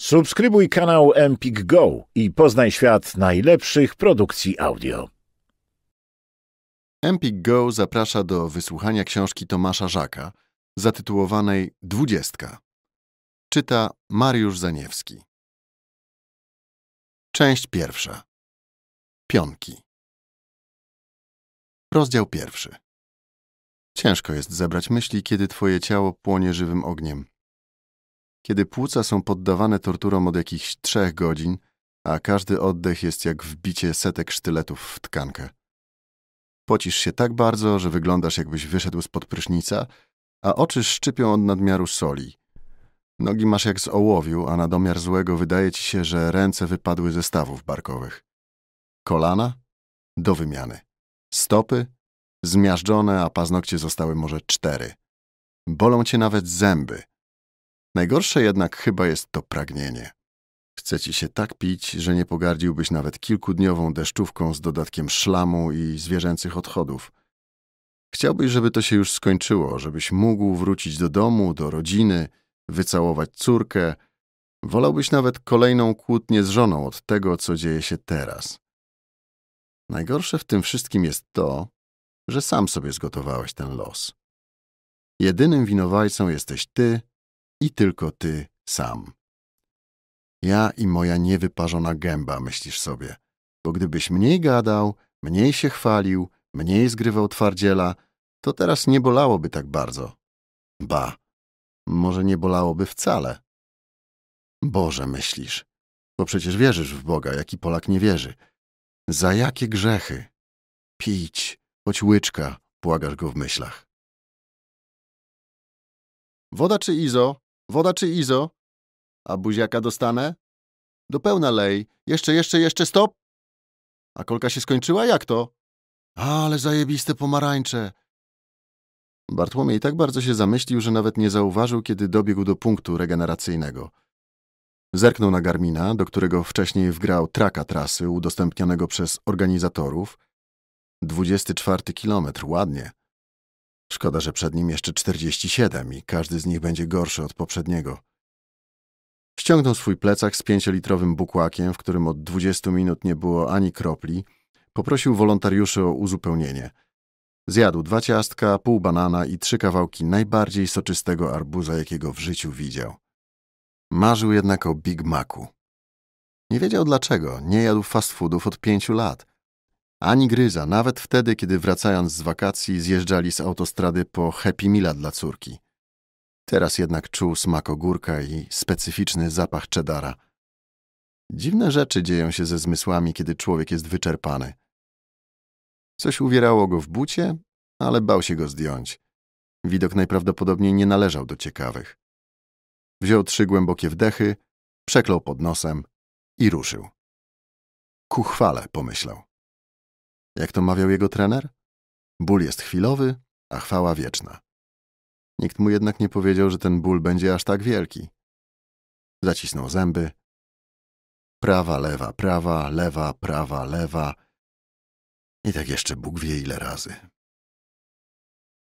Subskrybuj kanał Empik Go i poznaj świat najlepszych produkcji audio. Empik Go zaprasza do wysłuchania książki Tomasza Żaka zatytułowanej Dwudziestka. Czyta Mariusz Zaniewski. Część pierwsza. Pionki. Rozdział pierwszy. Ciężko jest zebrać myśli, kiedy twoje ciało płonie żywym ogniem kiedy płuca są poddawane torturom od jakichś trzech godzin, a każdy oddech jest jak wbicie setek sztyletów w tkankę. Pocisz się tak bardzo, że wyglądasz jakbyś wyszedł spod prysznica, a oczy szczypią od nadmiaru soli. Nogi masz jak z ołowiu, a na domiar złego wydaje ci się, że ręce wypadły ze stawów barkowych. Kolana? Do wymiany. Stopy? Zmiażdżone, a paznokcie zostały może cztery. Bolą cię nawet zęby – Najgorsze jednak chyba jest to pragnienie. Chce ci się tak pić, że nie pogardziłbyś nawet kilkudniową deszczówką z dodatkiem szlamu i zwierzęcych odchodów. Chciałbyś, żeby to się już skończyło, żebyś mógł wrócić do domu, do rodziny, wycałować córkę. Wolałbyś nawet kolejną kłótnię z żoną od tego, co dzieje się teraz. Najgorsze w tym wszystkim jest to, że sam sobie zgotowałeś ten los. Jedynym winowajcą jesteś ty i tylko ty sam. Ja i moja niewyparzona gęba, myślisz sobie. Bo gdybyś mniej gadał, mniej się chwalił, mniej zgrywał twardziela, to teraz nie bolałoby tak bardzo. Ba, może nie bolałoby wcale. Boże, myślisz, bo przecież wierzysz w Boga, jaki Polak nie wierzy. Za jakie grzechy? Pić, choć łyczka, błagasz go w myślach. Woda czy Izo? Woda czy Izo? A buziaka dostanę? Do pełna lej. Jeszcze, jeszcze, jeszcze, stop! A kolka się skończyła? Jak to? Ale zajebiste pomarańcze! Bartłomiej tak bardzo się zamyślił, że nawet nie zauważył, kiedy dobiegł do punktu regeneracyjnego. Zerknął na Garmina, do którego wcześniej wgrał traka trasy udostępnionego przez organizatorów. 24 kilometr, ładnie. Szkoda, że przed nim jeszcze 47 i każdy z nich będzie gorszy od poprzedniego. Ściągnął swój plecak z pięciolitrowym bukłakiem, w którym od 20 minut nie było ani kropli. Poprosił wolontariuszy o uzupełnienie. Zjadł dwa ciastka, pół banana i trzy kawałki najbardziej soczystego arbuza, jakiego w życiu widział. Marzył jednak o Big Macu. Nie wiedział dlaczego, nie jadł fast foodów od pięciu lat – ani gryza, nawet wtedy, kiedy wracając z wakacji zjeżdżali z autostrady po Happy Mila dla córki. Teraz jednak czuł smak ogórka i specyficzny zapach czedara. Dziwne rzeczy dzieją się ze zmysłami, kiedy człowiek jest wyczerpany. Coś uwierało go w bucie, ale bał się go zdjąć. Widok najprawdopodobniej nie należał do ciekawych. Wziął trzy głębokie wdechy, przeklął pod nosem i ruszył. Ku chwale, pomyślał. Jak to mawiał jego trener? Ból jest chwilowy, a chwała wieczna. Nikt mu jednak nie powiedział, że ten ból będzie aż tak wielki. Zacisnął zęby. Prawa, lewa, prawa, lewa, prawa, lewa. I tak jeszcze Bóg wie ile razy.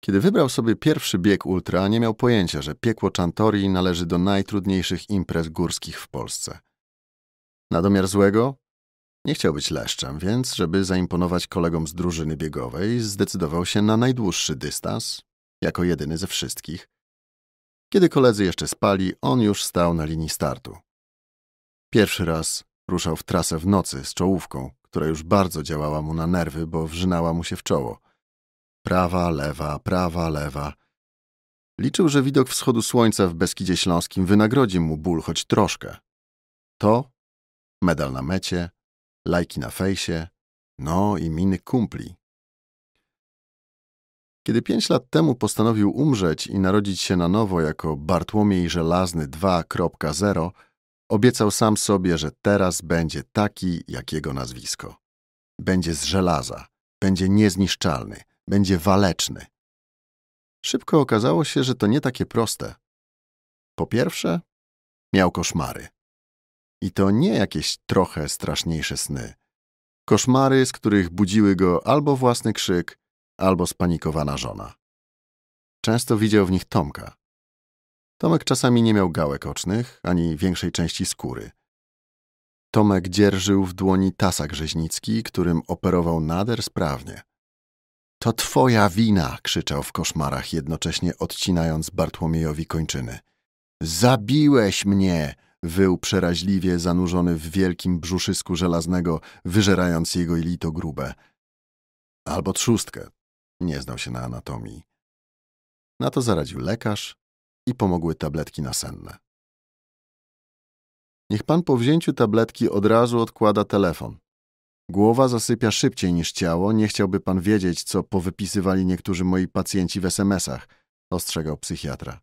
Kiedy wybrał sobie pierwszy bieg ultra, nie miał pojęcia, że piekło Chantori należy do najtrudniejszych imprez górskich w Polsce. Na domiar złego nie chciał być leszczem, więc, żeby zaimponować kolegom z drużyny biegowej, zdecydował się na najdłuższy dystans, jako jedyny ze wszystkich. Kiedy koledzy jeszcze spali, on już stał na linii startu. Pierwszy raz ruszał w trasę w nocy z czołówką, która już bardzo działała mu na nerwy, bo wrzynała mu się w czoło. Prawa, lewa, prawa, lewa. Liczył, że widok wschodu słońca w Beskidzie Śląskim wynagrodzi mu ból choć troszkę. To medal na mecie, lajki na fejsie, no i miny kumpli. Kiedy pięć lat temu postanowił umrzeć i narodzić się na nowo jako Bartłomiej Żelazny 2.0, obiecał sam sobie, że teraz będzie taki jak jego nazwisko. Będzie z żelaza, będzie niezniszczalny, będzie waleczny. Szybko okazało się, że to nie takie proste. Po pierwsze, miał koszmary. I to nie jakieś trochę straszniejsze sny. Koszmary, z których budziły go albo własny krzyk, albo spanikowana żona. Często widział w nich Tomka. Tomek czasami nie miał gałek ocznych, ani większej części skóry. Tomek dzierżył w dłoni tasak rzeźnicki, którym operował nader sprawnie. To twoja wina! krzyczał w koszmarach, jednocześnie odcinając Bartłomiejowi kończyny. Zabiłeś mnie! Wył przeraźliwie zanurzony w wielkim brzuszysku żelaznego, wyżerając jego lito grube. Albo trzustkę. Nie znał się na anatomii. Na to zaradził lekarz i pomogły tabletki nasenne. Niech pan po wzięciu tabletki od razu odkłada telefon. Głowa zasypia szybciej niż ciało, nie chciałby pan wiedzieć, co powypisywali niektórzy moi pacjenci w SMS-ach, ostrzegał psychiatra.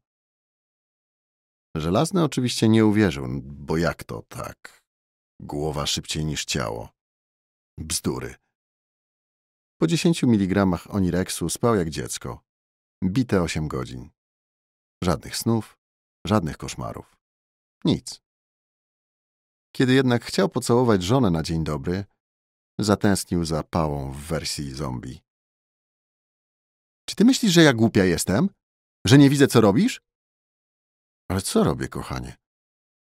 Żelazny oczywiście nie uwierzył, bo jak to tak? Głowa szybciej niż ciało. Bzdury. Po 10 mg onireksu spał jak dziecko. Bite 8 godzin. Żadnych snów, żadnych koszmarów. Nic. Kiedy jednak chciał pocałować żonę na dzień dobry, zatęsknił za pałą w wersji zombie. Czy ty myślisz, że ja głupia jestem? Że nie widzę, co robisz? Ale co robię, kochanie?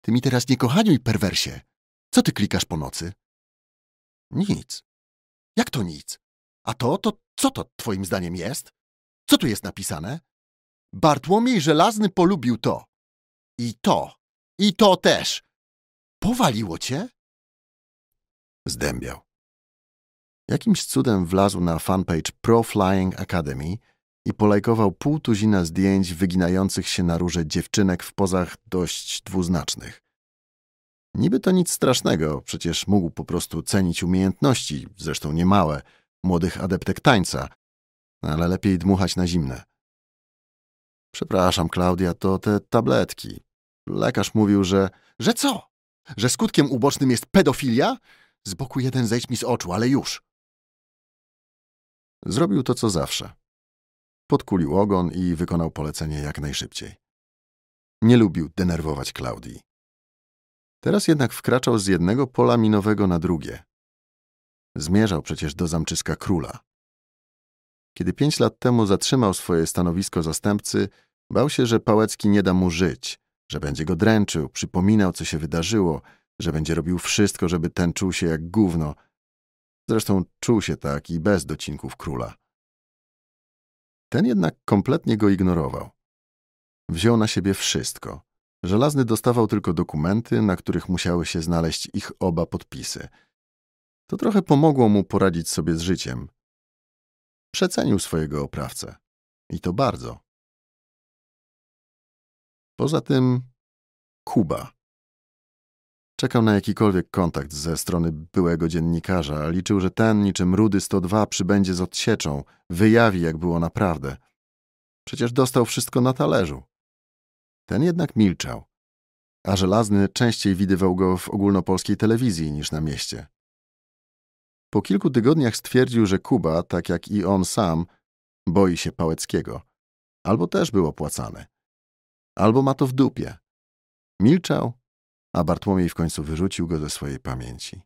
Ty mi teraz nie kochaniuj, perwersie. Co ty klikasz po nocy? Nic. Jak to nic? A to, to co to twoim zdaniem jest? Co tu jest napisane? Bartłomiej Żelazny polubił to. I to. I to też. Powaliło cię? Zdębiał. Jakimś cudem wlazł na fanpage Pro Flying Academy – i polajkował pół tuzina zdjęć wyginających się na róże dziewczynek w pozach dość dwuznacznych. Niby to nic strasznego, przecież mógł po prostu cenić umiejętności, zresztą niemałe, młodych adeptek tańca, ale lepiej dmuchać na zimne. Przepraszam, Klaudia, to te tabletki. Lekarz mówił, że... Że co? Że skutkiem ubocznym jest pedofilia? Z boku jeden zejdź mi z oczu, ale już. Zrobił to, co zawsze podkulił ogon i wykonał polecenie jak najszybciej. Nie lubił denerwować Klaudii. Teraz jednak wkraczał z jednego pola minowego na drugie. Zmierzał przecież do zamczyska króla. Kiedy pięć lat temu zatrzymał swoje stanowisko zastępcy, bał się, że Pałecki nie da mu żyć, że będzie go dręczył, przypominał, co się wydarzyło, że będzie robił wszystko, żeby ten czuł się jak gówno. Zresztą czuł się tak i bez docinków króla. Ten jednak kompletnie go ignorował. Wziął na siebie wszystko. Żelazny dostawał tylko dokumenty, na których musiały się znaleźć ich oba podpisy. To trochę pomogło mu poradzić sobie z życiem. Przecenił swojego oprawcę. I to bardzo. Poza tym Kuba. Czekał na jakikolwiek kontakt ze strony byłego dziennikarza. Liczył, że ten, niczym Rudy 102, przybędzie z odsieczą, wyjawi, jak było naprawdę. Przecież dostał wszystko na talerzu. Ten jednak milczał, a żelazny częściej widywał go w ogólnopolskiej telewizji niż na mieście. Po kilku tygodniach stwierdził, że Kuba, tak jak i on sam, boi się Pałeckiego. Albo też był opłacany. Albo ma to w dupie. Milczał a Bartłomiej w końcu wyrzucił go ze swojej pamięci.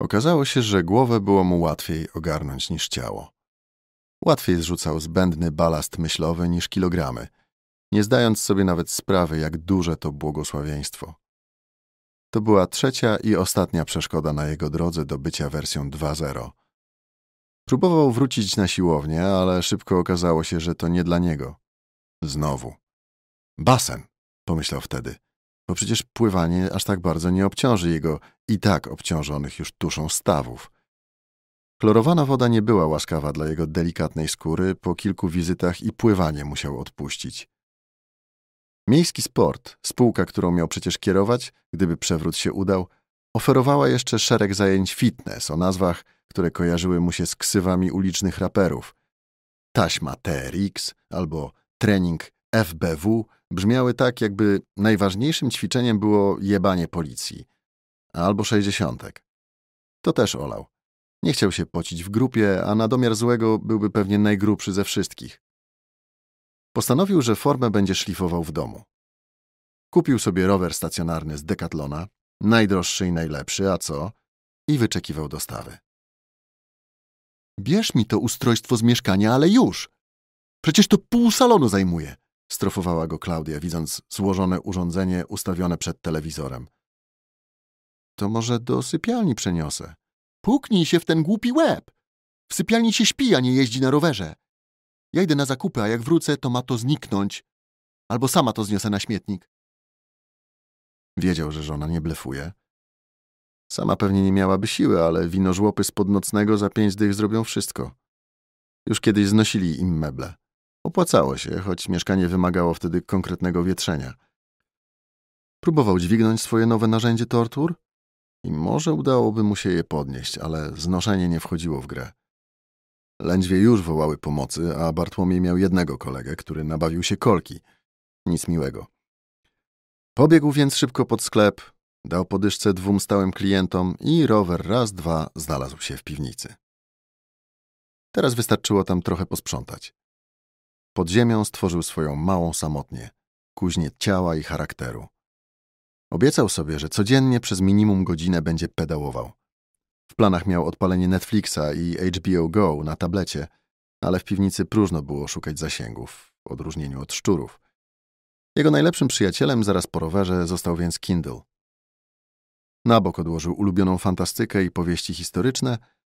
Okazało się, że głowę było mu łatwiej ogarnąć niż ciało. Łatwiej zrzucał zbędny balast myślowy niż kilogramy, nie zdając sobie nawet sprawy, jak duże to błogosławieństwo. To była trzecia i ostatnia przeszkoda na jego drodze do bycia wersją 2.0. Próbował wrócić na siłownię, ale szybko okazało się, że to nie dla niego. Znowu. Basen, pomyślał wtedy bo przecież pływanie aż tak bardzo nie obciąży jego i tak obciążonych już tuszą stawów. Chlorowana woda nie była łaskawa dla jego delikatnej skóry, po kilku wizytach i pływanie musiał odpuścić. Miejski Sport, spółka, którą miał przecież kierować, gdyby przewrót się udał, oferowała jeszcze szereg zajęć fitness o nazwach, które kojarzyły mu się z ksywami ulicznych raperów. Taśma TRX albo trening FBW brzmiały tak, jakby najważniejszym ćwiczeniem było jebanie policji. Albo sześćdziesiątek. To też olał. Nie chciał się pocić w grupie, a na domiar złego byłby pewnie najgrubszy ze wszystkich. Postanowił, że formę będzie szlifował w domu. Kupił sobie rower stacjonarny z Decathlona, najdroższy i najlepszy, a co? I wyczekiwał dostawy. Bierz mi to ustrojstwo z mieszkania, ale już! Przecież to pół salonu zajmuje strofowała go Klaudia, widząc złożone urządzenie ustawione przed telewizorem. To może do sypialni przeniosę. Puknij się w ten głupi łeb! W sypialni się śpi, a nie jeździ na rowerze. Ja idę na zakupy, a jak wrócę, to ma to zniknąć. Albo sama to zniosę na śmietnik. Wiedział, że żona nie blefuje. Sama pewnie nie miałaby siły, ale winożłopy z nocnego za pięć dych zrobią wszystko. Już kiedyś znosili im meble. Opłacało się, choć mieszkanie wymagało wtedy konkretnego wietrzenia. Próbował dźwignąć swoje nowe narzędzie tortur i może udałoby mu się je podnieść, ale znoszenie nie wchodziło w grę. Lędźwie już wołały pomocy, a Bartłomiej miał jednego kolegę, który nabawił się kolki. Nic miłego. Pobiegł więc szybko pod sklep, dał podyszce dwóm stałym klientom i rower raz, dwa znalazł się w piwnicy. Teraz wystarczyło tam trochę posprzątać. Pod ziemią stworzył swoją małą samotnię, kuźnię ciała i charakteru. Obiecał sobie, że codziennie przez minimum godzinę będzie pedałował. W planach miał odpalenie Netflixa i HBO Go na tablecie, ale w piwnicy próżno było szukać zasięgów, w odróżnieniu od szczurów. Jego najlepszym przyjacielem zaraz po rowerze został więc Kindle. Na bok odłożył ulubioną fantastykę i powieści historyczne,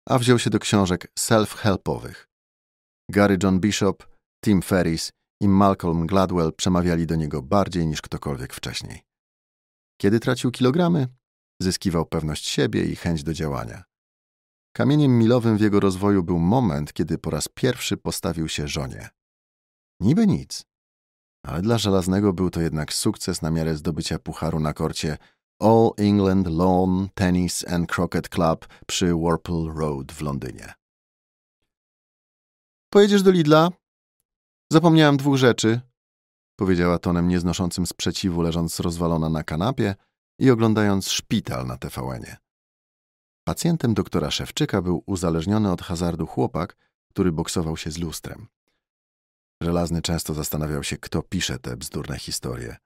a wziął się do książek self-helpowych. Gary John Bishop Tim Ferris i Malcolm Gladwell przemawiali do niego bardziej niż ktokolwiek wcześniej. Kiedy tracił kilogramy, zyskiwał pewność siebie i chęć do działania. Kamieniem milowym w jego rozwoju był moment, kiedy po raz pierwszy postawił się żonie. Niby nic, ale dla żelaznego był to jednak sukces na miarę zdobycia pucharu na korcie All England Lawn Tennis and Croquet Club przy Warple Road w Londynie. Pojedziesz do Lidla, Zapomniałam dwóch rzeczy, powiedziała tonem nieznoszącym sprzeciwu, leżąc rozwalona na kanapie i oglądając szpital na TVN-ie. Pacjentem doktora Szewczyka był uzależniony od hazardu chłopak, który boksował się z lustrem. Żelazny często zastanawiał się, kto pisze te bzdurne historie,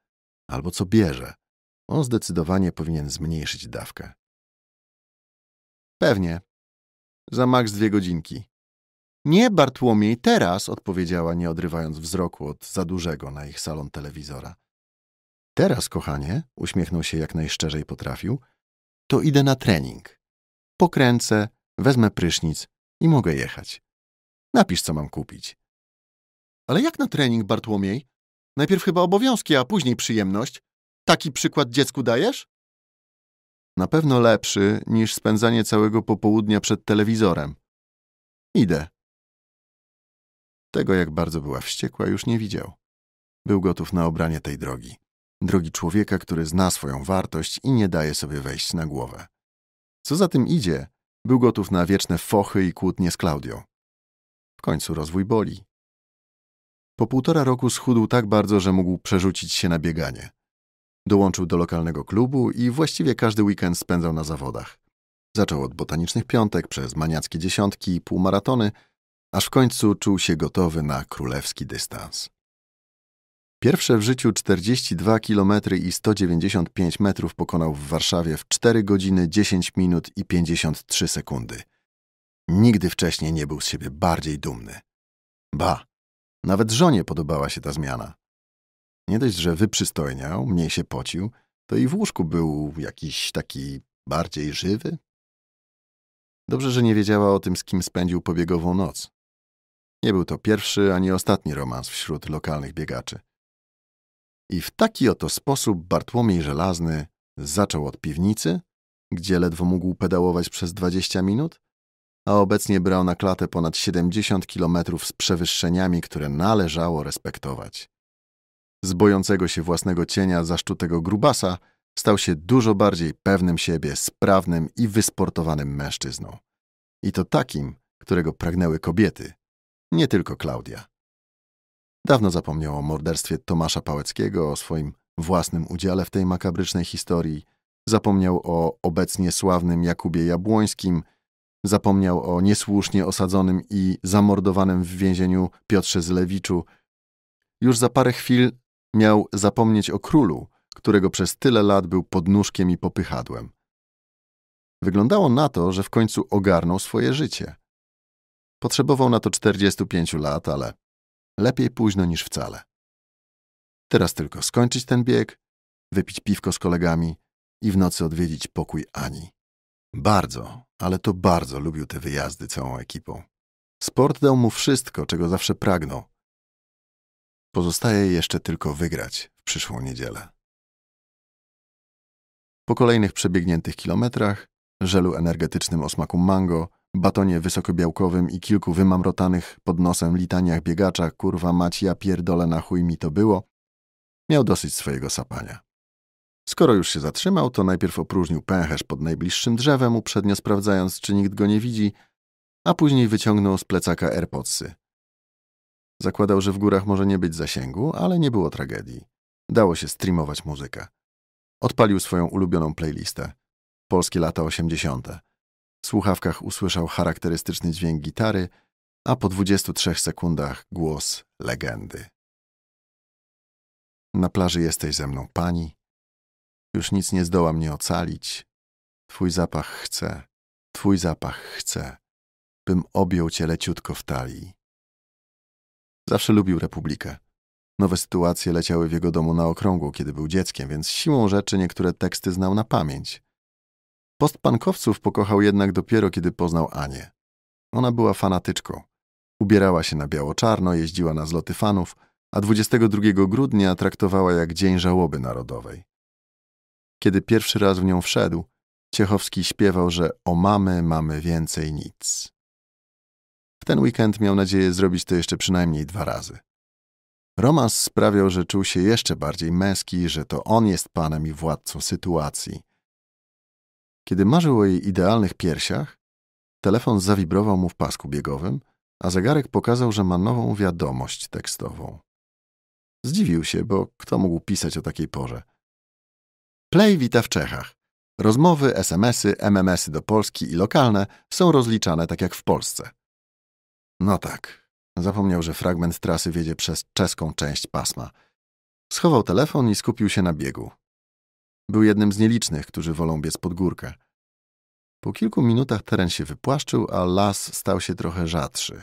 albo co bierze. On zdecydowanie powinien zmniejszyć dawkę. Pewnie. Za maks dwie godzinki. Nie, Bartłomiej, teraz, odpowiedziała, nie odrywając wzroku od za dużego na ich salon telewizora. Teraz, kochanie, uśmiechnął się jak najszczerzej potrafił, to idę na trening. Pokręcę, wezmę prysznic i mogę jechać. Napisz, co mam kupić. Ale jak na trening, Bartłomiej? Najpierw chyba obowiązki, a później przyjemność. Taki przykład dziecku dajesz? Na pewno lepszy niż spędzanie całego popołudnia przed telewizorem. Idę, tego, jak bardzo była wściekła, już nie widział. Był gotów na obranie tej drogi. Drogi człowieka, który zna swoją wartość i nie daje sobie wejść na głowę. Co za tym idzie, był gotów na wieczne fochy i kłótnie z Klaudią. W końcu rozwój boli. Po półtora roku schudł tak bardzo, że mógł przerzucić się na bieganie. Dołączył do lokalnego klubu i właściwie każdy weekend spędzał na zawodach. Zaczął od botanicznych piątek, przez maniackie dziesiątki i półmaratony – aż w końcu czuł się gotowy na królewski dystans. Pierwsze w życiu 42 km i 195 metrów pokonał w Warszawie w 4 godziny 10 minut i 53 sekundy. Nigdy wcześniej nie był z siebie bardziej dumny. Ba, nawet żonie podobała się ta zmiana. Nie dość, że wyprzystojniał, mniej się pocił, to i w łóżku był jakiś taki bardziej żywy. Dobrze, że nie wiedziała o tym, z kim spędził pobiegową noc. Nie był to pierwszy ani ostatni romans wśród lokalnych biegaczy. I w taki oto sposób Bartłomiej Żelazny zaczął od piwnicy, gdzie ledwo mógł pedałować przez 20 minut, a obecnie brał na klatę ponad 70 kilometrów z przewyższeniami, które należało respektować. Z bojącego się własnego cienia zaszczutego grubasa stał się dużo bardziej pewnym siebie, sprawnym i wysportowanym mężczyzną. I to takim, którego pragnęły kobiety, nie tylko Klaudia. Dawno zapomniał o morderstwie Tomasza Pałeckiego, o swoim własnym udziale w tej makabrycznej historii. Zapomniał o obecnie sławnym Jakubie Jabłońskim. Zapomniał o niesłusznie osadzonym i zamordowanym w więzieniu Piotrze Zlewiczu. Już za parę chwil miał zapomnieć o królu, którego przez tyle lat był podnóżkiem i popychadłem. Wyglądało na to, że w końcu ogarnął swoje życie – Potrzebował na to 45 lat, ale lepiej późno niż wcale. Teraz tylko skończyć ten bieg, wypić piwko z kolegami i w nocy odwiedzić pokój Ani. Bardzo, ale to bardzo lubił te wyjazdy całą ekipą. Sport dał mu wszystko, czego zawsze pragnął. Pozostaje jeszcze tylko wygrać w przyszłą niedzielę. Po kolejnych przebiegniętych kilometrach, żelu energetycznym o smaku mango batonie wysokobiałkowym i kilku wymamrotanych pod nosem litaniach biegacza kurwa macia pierdole na chuj mi to było, miał dosyć swojego sapania. Skoro już się zatrzymał, to najpierw opróżnił pęcherz pod najbliższym drzewem, uprzednio sprawdzając, czy nikt go nie widzi, a później wyciągnął z plecaka AirPodsy. Zakładał, że w górach może nie być zasięgu, ale nie było tragedii. Dało się streamować muzykę. Odpalił swoją ulubioną playlistę. Polskie lata 80. W słuchawkach usłyszał charakterystyczny dźwięk gitary, a po 23 sekundach głos legendy. Na plaży jesteś ze mną, pani. Już nic nie zdoła mnie ocalić. Twój zapach chce, twój zapach chce, bym objął cię leciutko w talii. Zawsze lubił Republikę. Nowe sytuacje leciały w jego domu na okrągło, kiedy był dzieckiem, więc siłą rzeczy niektóre teksty znał na pamięć. Postpankowców pokochał jednak dopiero, kiedy poznał Anię. Ona była fanatyczką. Ubierała się na biało-czarno, jeździła na zloty fanów, a 22 grudnia traktowała jak Dzień Żałoby Narodowej. Kiedy pierwszy raz w nią wszedł, Ciechowski śpiewał, że o mamy mamy więcej nic. W ten weekend miał nadzieję zrobić to jeszcze przynajmniej dwa razy. Romans sprawiał, że czuł się jeszcze bardziej męski, że to on jest panem i władcą sytuacji. Kiedy marzył o jej idealnych piersiach, telefon zawibrował mu w pasku biegowym, a zegarek pokazał, że ma nową wiadomość tekstową. Zdziwił się, bo kto mógł pisać o takiej porze? Play wita w Czechach. Rozmowy, SMSy, MMSy do Polski i lokalne są rozliczane tak jak w Polsce. No tak. Zapomniał, że fragment trasy wiedzie przez czeską część pasma. Schował telefon i skupił się na biegu. Był jednym z nielicznych, którzy wolą biec pod górkę. Po kilku minutach teren się wypłaszczył, a las stał się trochę rzadszy.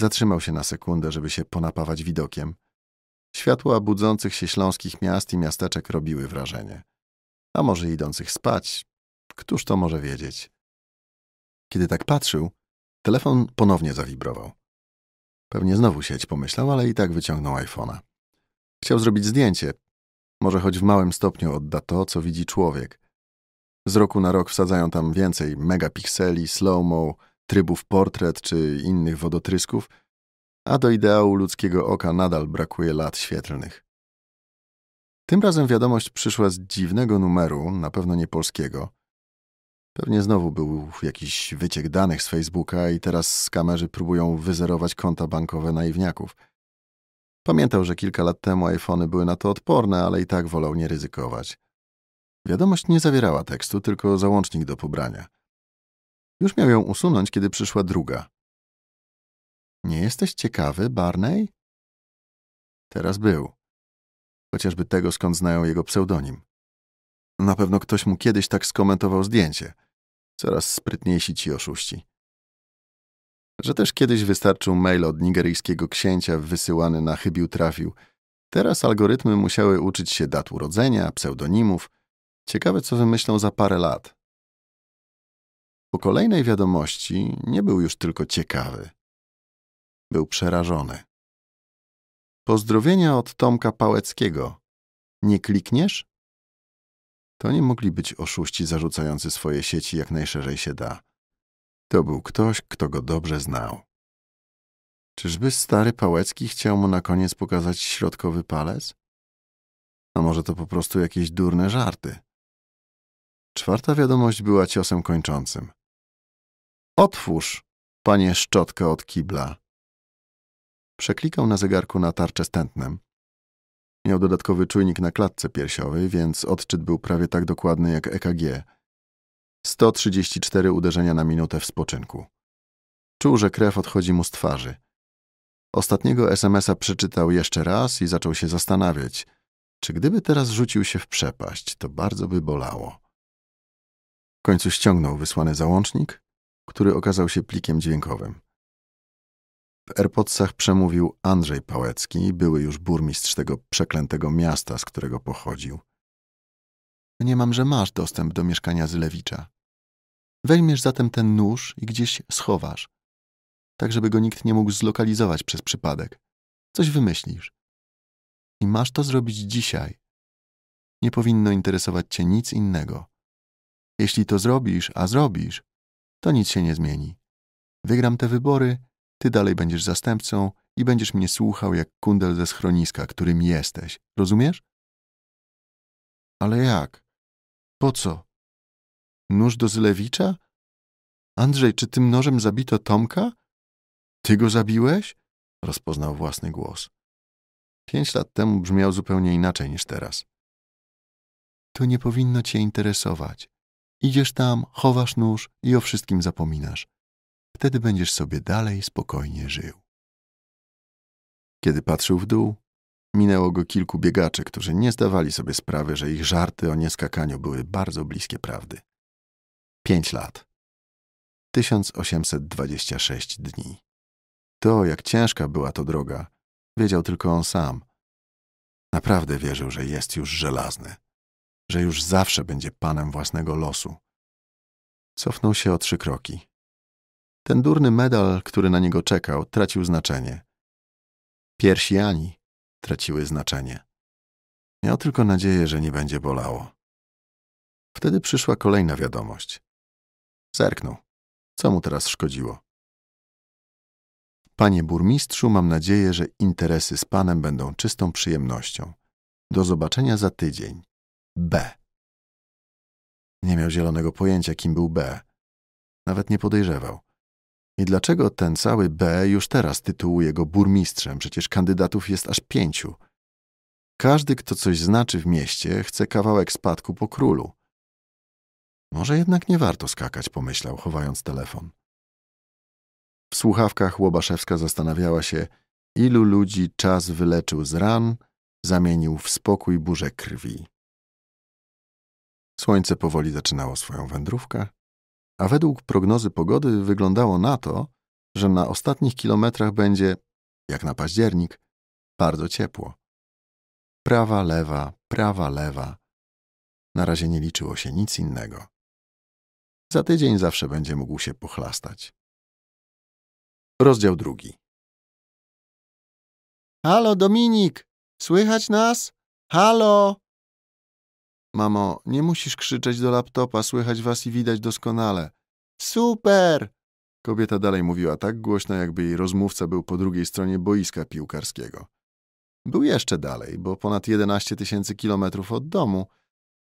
Zatrzymał się na sekundę, żeby się ponapawać widokiem. Światła budzących się śląskich miast i miasteczek robiły wrażenie. A może idących spać, któż to może wiedzieć? Kiedy tak patrzył, telefon ponownie zawibrował. Pewnie znowu sieć pomyślał, ale i tak wyciągnął iPhone'a. Chciał zrobić zdjęcie. Może choć w małym stopniu odda to, co widzi człowiek. Z roku na rok wsadzają tam więcej megapikseli, slow-mo, trybów portret czy innych wodotrysków, a do ideału ludzkiego oka nadal brakuje lat świetlnych. Tym razem wiadomość przyszła z dziwnego numeru, na pewno nie polskiego. Pewnie znowu był jakiś wyciek danych z Facebooka i teraz skamerzy próbują wyzerować konta bankowe naiwniaków. Pamiętał, że kilka lat temu iPhony były na to odporne, ale i tak wolał nie ryzykować. Wiadomość nie zawierała tekstu, tylko załącznik do pobrania. Już miał ją usunąć, kiedy przyszła druga. Nie jesteś ciekawy, Barney? Teraz był. Chociażby tego, skąd znają jego pseudonim. Na pewno ktoś mu kiedyś tak skomentował zdjęcie. Coraz sprytniejsi ci oszuści. Że też kiedyś wystarczył mail od nigeryjskiego księcia wysyłany na chybił trafił. Teraz algorytmy musiały uczyć się dat urodzenia, pseudonimów, Ciekawe, co wymyślą za parę lat. Po kolejnej wiadomości nie był już tylko ciekawy. Był przerażony. Pozdrowienia od Tomka Pałeckiego. Nie klikniesz? To nie mogli być oszuści zarzucający swoje sieci jak najszerzej się da. To był ktoś, kto go dobrze znał. Czyżby stary Pałecki chciał mu na koniec pokazać środkowy palec? A może to po prostu jakieś durne żarty? Czwarta wiadomość była ciosem kończącym. Otwórz, panie szczotkę od kibla. Przeklikał na zegarku na tarczę stętnem. Miał dodatkowy czujnik na klatce piersiowej, więc odczyt był prawie tak dokładny jak EKG. 134 uderzenia na minutę w spoczynku. Czuł, że krew odchodzi mu z twarzy. Ostatniego SMS-a przeczytał jeszcze raz i zaczął się zastanawiać, czy gdyby teraz rzucił się w przepaść, to bardzo by bolało. W końcu ściągnął wysłany załącznik, który okazał się plikiem dźwiękowym. W AirPodsach przemówił Andrzej Pałecki, były już burmistrz tego przeklętego miasta, z którego pochodził. Nie mam, że masz dostęp do mieszkania Zylewicza. Weźmiesz zatem ten nóż i gdzieś schowasz, tak żeby go nikt nie mógł zlokalizować przez przypadek. Coś wymyślisz. I masz to zrobić dzisiaj. Nie powinno interesować cię nic innego. Jeśli to zrobisz, a zrobisz, to nic się nie zmieni. Wygram te wybory, ty dalej będziesz zastępcą i będziesz mnie słuchał jak kundel ze schroniska, którym jesteś. Rozumiesz? Ale jak? Po co? Nóż do Zylewicza? Andrzej, czy tym nożem zabito Tomka? Ty go zabiłeś? Rozpoznał własny głos. Pięć lat temu brzmiał zupełnie inaczej niż teraz. To nie powinno cię interesować. Idziesz tam, chowasz nóż i o wszystkim zapominasz. Wtedy będziesz sobie dalej spokojnie żył. Kiedy patrzył w dół, minęło go kilku biegaczy, którzy nie zdawali sobie sprawy, że ich żarty o nieskakaniu były bardzo bliskie prawdy. Pięć lat. 1826 dni. To, jak ciężka była to droga, wiedział tylko on sam. Naprawdę wierzył, że jest już żelazny że już zawsze będzie panem własnego losu. Cofnął się o trzy kroki. Ten durny medal, który na niego czekał, tracił znaczenie. Piersi Ani traciły znaczenie. Miał tylko nadzieję, że nie będzie bolało. Wtedy przyszła kolejna wiadomość. Zerknął. Co mu teraz szkodziło? Panie burmistrzu, mam nadzieję, że interesy z panem będą czystą przyjemnością. Do zobaczenia za tydzień. B. Nie miał zielonego pojęcia, kim był B. Nawet nie podejrzewał. I dlaczego ten cały B już teraz tytułuje go burmistrzem? Przecież kandydatów jest aż pięciu. Każdy, kto coś znaczy w mieście, chce kawałek spadku po królu. Może jednak nie warto skakać, pomyślał, chowając telefon. W słuchawkach Łobaszewska zastanawiała się, ilu ludzi czas wyleczył z ran, zamienił w spokój burzę krwi. Słońce powoli zaczynało swoją wędrówkę, a według prognozy pogody wyglądało na to, że na ostatnich kilometrach będzie, jak na październik, bardzo ciepło. Prawa, lewa, prawa, lewa. Na razie nie liczyło się nic innego. Za tydzień zawsze będzie mógł się pochlastać. Rozdział drugi. Halo, Dominik! Słychać nas? Halo! Mamo, nie musisz krzyczeć do laptopa, słychać was i widać doskonale. Super! Kobieta dalej mówiła tak głośno, jakby jej rozmówca był po drugiej stronie boiska piłkarskiego. Był jeszcze dalej, bo ponad 11 tysięcy kilometrów od domu,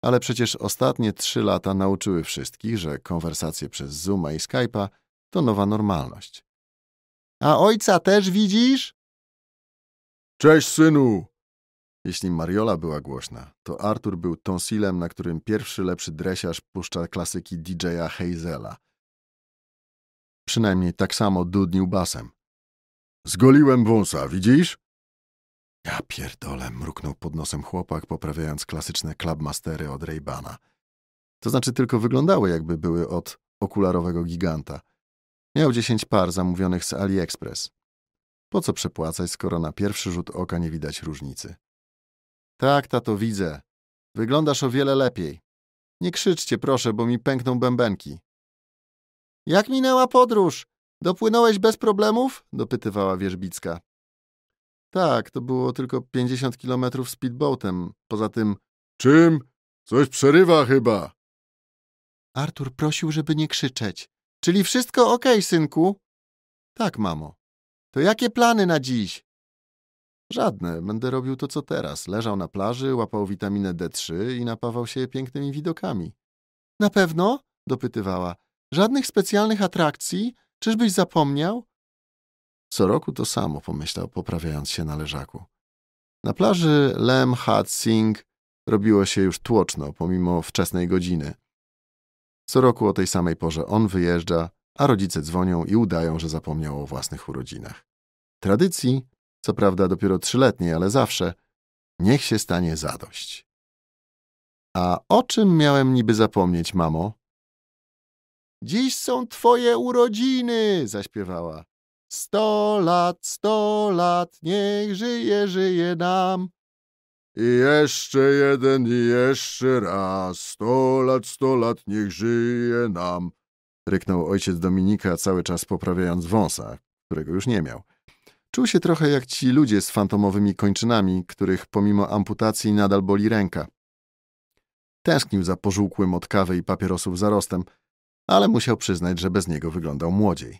ale przecież ostatnie trzy lata nauczyły wszystkich, że konwersacje przez Zooma i Skype'a to nowa normalność. A ojca też widzisz? Cześć, synu! Jeśli Mariola była głośna, to Artur był tonsilem, na którym pierwszy lepszy dresiarz puszcza klasyki DJ-a Hazela. Przynajmniej tak samo dudnił basem. Zgoliłem wąsa, widzisz? Ja pierdolę, mruknął pod nosem chłopak, poprawiając klasyczne klubmastery od Raybana. To znaczy tylko wyglądały, jakby były od okularowego giganta. Miał dziesięć par zamówionych z AliExpress. Po co przepłacać, skoro na pierwszy rzut oka nie widać różnicy? Tak, tato, widzę. Wyglądasz o wiele lepiej. Nie krzyczcie, proszę, bo mi pękną bębenki. Jak minęła podróż? Dopłynąłeś bez problemów? dopytywała Wierzbicka. Tak, to było tylko 50 kilometrów speedboatem. Poza tym... Czym? Coś przerywa chyba. Artur prosił, żeby nie krzyczeć. Czyli wszystko okej, okay, synku? Tak, mamo. To jakie plany na dziś? Żadne. Będę robił to, co teraz. Leżał na plaży, łapał witaminę D3 i napawał się pięknymi widokami. Na pewno? dopytywała. Żadnych specjalnych atrakcji? Czyżbyś zapomniał? Co roku to samo, pomyślał, poprawiając się na leżaku. Na plaży Lem Hat Sing robiło się już tłoczno, pomimo wczesnej godziny. Co roku o tej samej porze on wyjeżdża, a rodzice dzwonią i udają, że zapomniał o własnych urodzinach. Tradycji co prawda dopiero trzyletniej, ale zawsze, niech się stanie zadość. A o czym miałem niby zapomnieć, mamo? Dziś są twoje urodziny, zaśpiewała. Sto lat, sto lat, niech żyje, żyje nam. I jeszcze jeden, i jeszcze raz, sto lat, sto lat, niech żyje nam. Ryknął ojciec Dominika, cały czas poprawiając wąsa, którego już nie miał. Czuł się trochę jak ci ludzie z fantomowymi kończynami, których pomimo amputacji nadal boli ręka. Tęsknił za pożółkłym od kawy i papierosów zarostem, ale musiał przyznać, że bez niego wyglądał młodziej.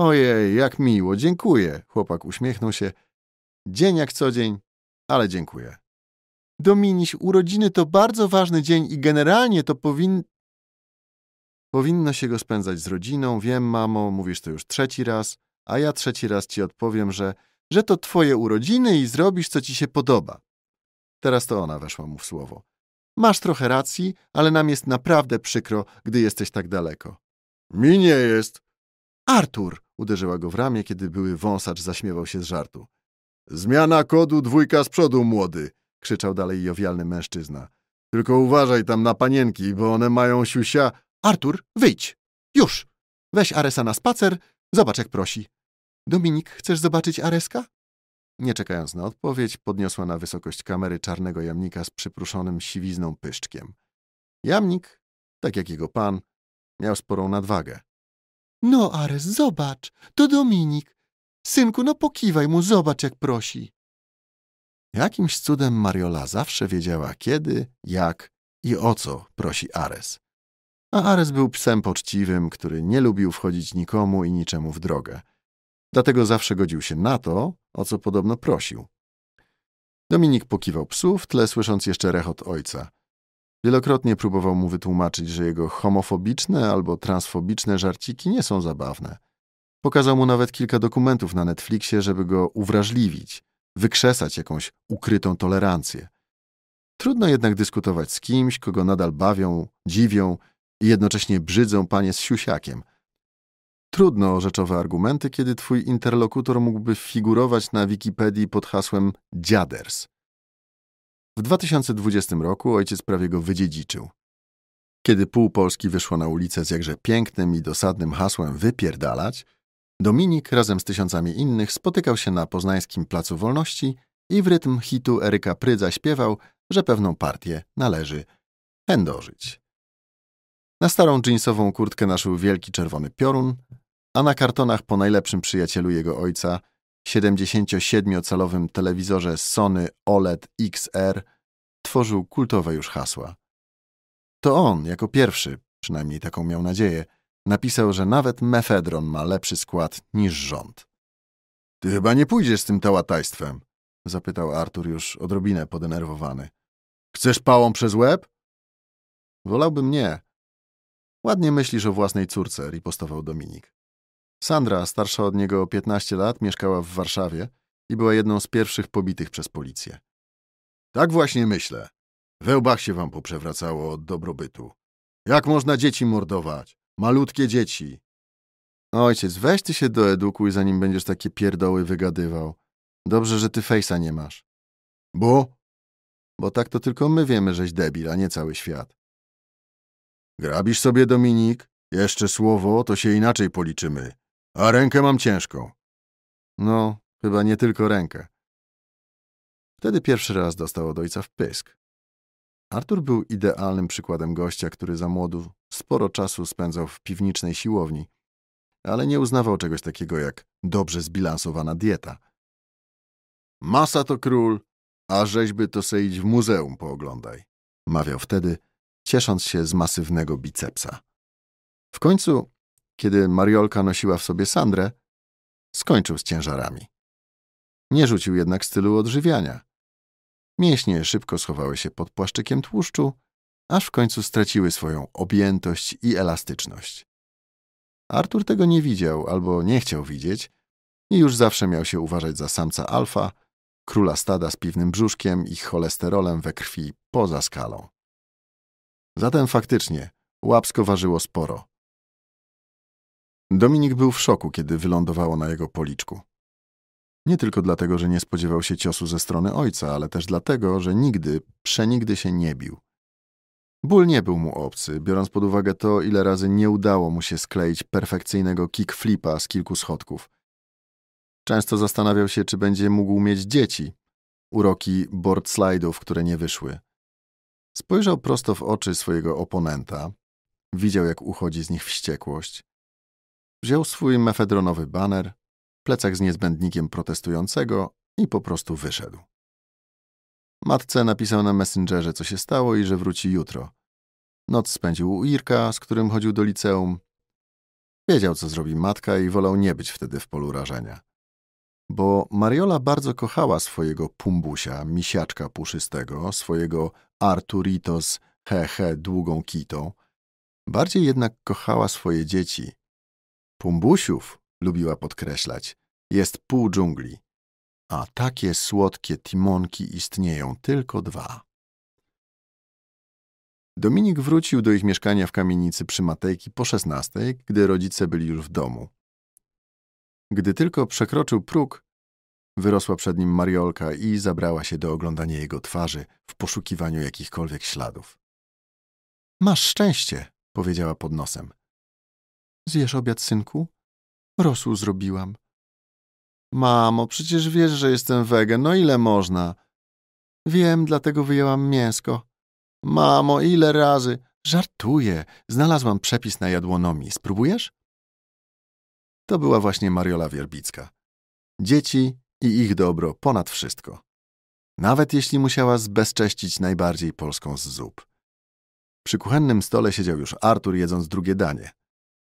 Ojej, jak miło, dziękuję, chłopak uśmiechnął się. Dzień jak co dzień, ale dziękuję. Dominiś, urodziny to bardzo ważny dzień i generalnie to powin... Powinno się go spędzać z rodziną, wiem, mamo, mówisz to już trzeci raz a ja trzeci raz ci odpowiem, że, że to twoje urodziny i zrobisz, co ci się podoba. Teraz to ona weszła mu w słowo. Masz trochę racji, ale nam jest naprawdę przykro, gdy jesteś tak daleko. Mi nie jest. Artur! Uderzyła go w ramię, kiedy były wąsacz zaśmiewał się z żartu. Zmiana kodu dwójka z przodu, młody! Krzyczał dalej jowialny mężczyzna. Tylko uważaj tam na panienki, bo one mają siusia... Artur, wyjdź! Już! Weź Aresa na spacer, zobacz jak prosi. Dominik, chcesz zobaczyć Areska? Nie czekając na odpowiedź, podniosła na wysokość kamery czarnego jamnika z przypruszonym siwizną pyszczkiem. Jamnik, tak jak jego pan, miał sporą nadwagę. No, Ares, zobacz, to Dominik. Synku, no pokiwaj mu, zobacz jak prosi. Jakimś cudem Mariola zawsze wiedziała kiedy, jak i o co prosi Ares. A Ares był psem poczciwym, który nie lubił wchodzić nikomu i niczemu w drogę. Dlatego zawsze godził się na to, o co podobno prosił. Dominik pokiwał psu, w tle słysząc jeszcze rechot ojca. Wielokrotnie próbował mu wytłumaczyć, że jego homofobiczne albo transfobiczne żarciki nie są zabawne. Pokazał mu nawet kilka dokumentów na Netflixie, żeby go uwrażliwić, wykrzesać jakąś ukrytą tolerancję. Trudno jednak dyskutować z kimś, kogo nadal bawią, dziwią i jednocześnie brzydzą panie z siusiakiem – trudno o rzeczowe argumenty, kiedy twój interlokutor mógłby figurować na Wikipedii pod hasłem dziaders. W 2020 roku ojciec prawie go wydziedziczył. Kiedy pół Polski wyszło na ulicę z jakże pięknym i dosadnym hasłem wypierdalać, Dominik razem z tysiącami innych spotykał się na poznańskim Placu Wolności i w rytm hitu Eryka Prydza śpiewał, że pewną partię należy endożyć. Na starą dżinsową kurtkę naszył wielki czerwony piorun, a na kartonach po najlepszym przyjacielu jego ojca, 77-calowym telewizorze Sony OLED XR, tworzył kultowe już hasła. To on, jako pierwszy, przynajmniej taką miał nadzieję, napisał, że nawet mefedron ma lepszy skład niż rząd. Ty chyba nie pójdziesz z tym tałatajstwem, zapytał Artur już odrobinę podenerwowany. Chcesz pałą przez łeb? Wolałbym nie. Ładnie myślisz o własnej córce, ripostował Dominik. Sandra, starsza od niego o 15 lat, mieszkała w Warszawie i była jedną z pierwszych pobitych przez policję. Tak właśnie myślę. We łbach się wam poprzewracało od dobrobytu. Jak można dzieci mordować? Malutkie dzieci. Ojciec, weź ty się edukuj, zanim będziesz takie pierdoły wygadywał. Dobrze, że ty fejsa nie masz. Bo? Bo tak to tylko my wiemy, żeś debil, a nie cały świat. Grabisz sobie, Dominik? Jeszcze słowo, to się inaczej policzymy. A rękę mam ciężką. No, chyba nie tylko rękę. Wtedy pierwszy raz dostał od ojca w pysk. Artur był idealnym przykładem gościa, który za młodu sporo czasu spędzał w piwniczej siłowni, ale nie uznawał czegoś takiego jak dobrze zbilansowana dieta. Masa to król, a rzeźby to se w muzeum pooglądaj, mawiał wtedy, ciesząc się z masywnego bicepsa. W końcu kiedy Mariolka nosiła w sobie Sandrę, skończył z ciężarami. Nie rzucił jednak stylu odżywiania. Mięśnie szybko schowały się pod płaszczykiem tłuszczu, aż w końcu straciły swoją objętość i elastyczność. Artur tego nie widział albo nie chciał widzieć i już zawsze miał się uważać za samca alfa, króla stada z piwnym brzuszkiem i cholesterolem we krwi poza skalą. Zatem faktycznie łapsko ważyło sporo. Dominik był w szoku, kiedy wylądowało na jego policzku. Nie tylko dlatego, że nie spodziewał się ciosu ze strony ojca, ale też dlatego, że nigdy, przenigdy się nie bił. Ból nie był mu obcy, biorąc pod uwagę to, ile razy nie udało mu się skleić perfekcyjnego kickflipa z kilku schodków. Często zastanawiał się, czy będzie mógł mieć dzieci. Uroki board slajdów, które nie wyszły. Spojrzał prosto w oczy swojego oponenta. Widział, jak uchodzi z nich wściekłość. Wziął swój mefedronowy baner, plecak z niezbędnikiem protestującego i po prostu wyszedł. Matce napisał na Messengerze, co się stało i że wróci jutro. Noc spędził u Irka, z którym chodził do liceum. Wiedział, co zrobi matka i wolał nie być wtedy w polu rażenia. Bo Mariola bardzo kochała swojego pumbusia, misiaczka puszystego, swojego Arturitos he he długą kitą. Bardziej jednak kochała swoje dzieci – Pumbusiów, lubiła podkreślać, jest pół dżungli, a takie słodkie timonki istnieją tylko dwa. Dominik wrócił do ich mieszkania w kamienicy przy Matejki po szesnastej, gdy rodzice byli już w domu. Gdy tylko przekroczył próg, wyrosła przed nim Mariolka i zabrała się do oglądania jego twarzy w poszukiwaniu jakichkolwiek śladów. Masz szczęście, powiedziała pod nosem. Zjesz obiad, synku? Rosół zrobiłam. Mamo, przecież wiesz, że jestem wege, no ile można? Wiem, dlatego wyjęłam mięsko. Mamo, ile razy? Żartuję. Znalazłam przepis na jadłonomii. Spróbujesz? To była właśnie Mariola Wierbicka. Dzieci i ich dobro ponad wszystko. Nawet jeśli musiała zbezcześcić najbardziej polską z zup. Przy kuchennym stole siedział już Artur jedząc drugie danie.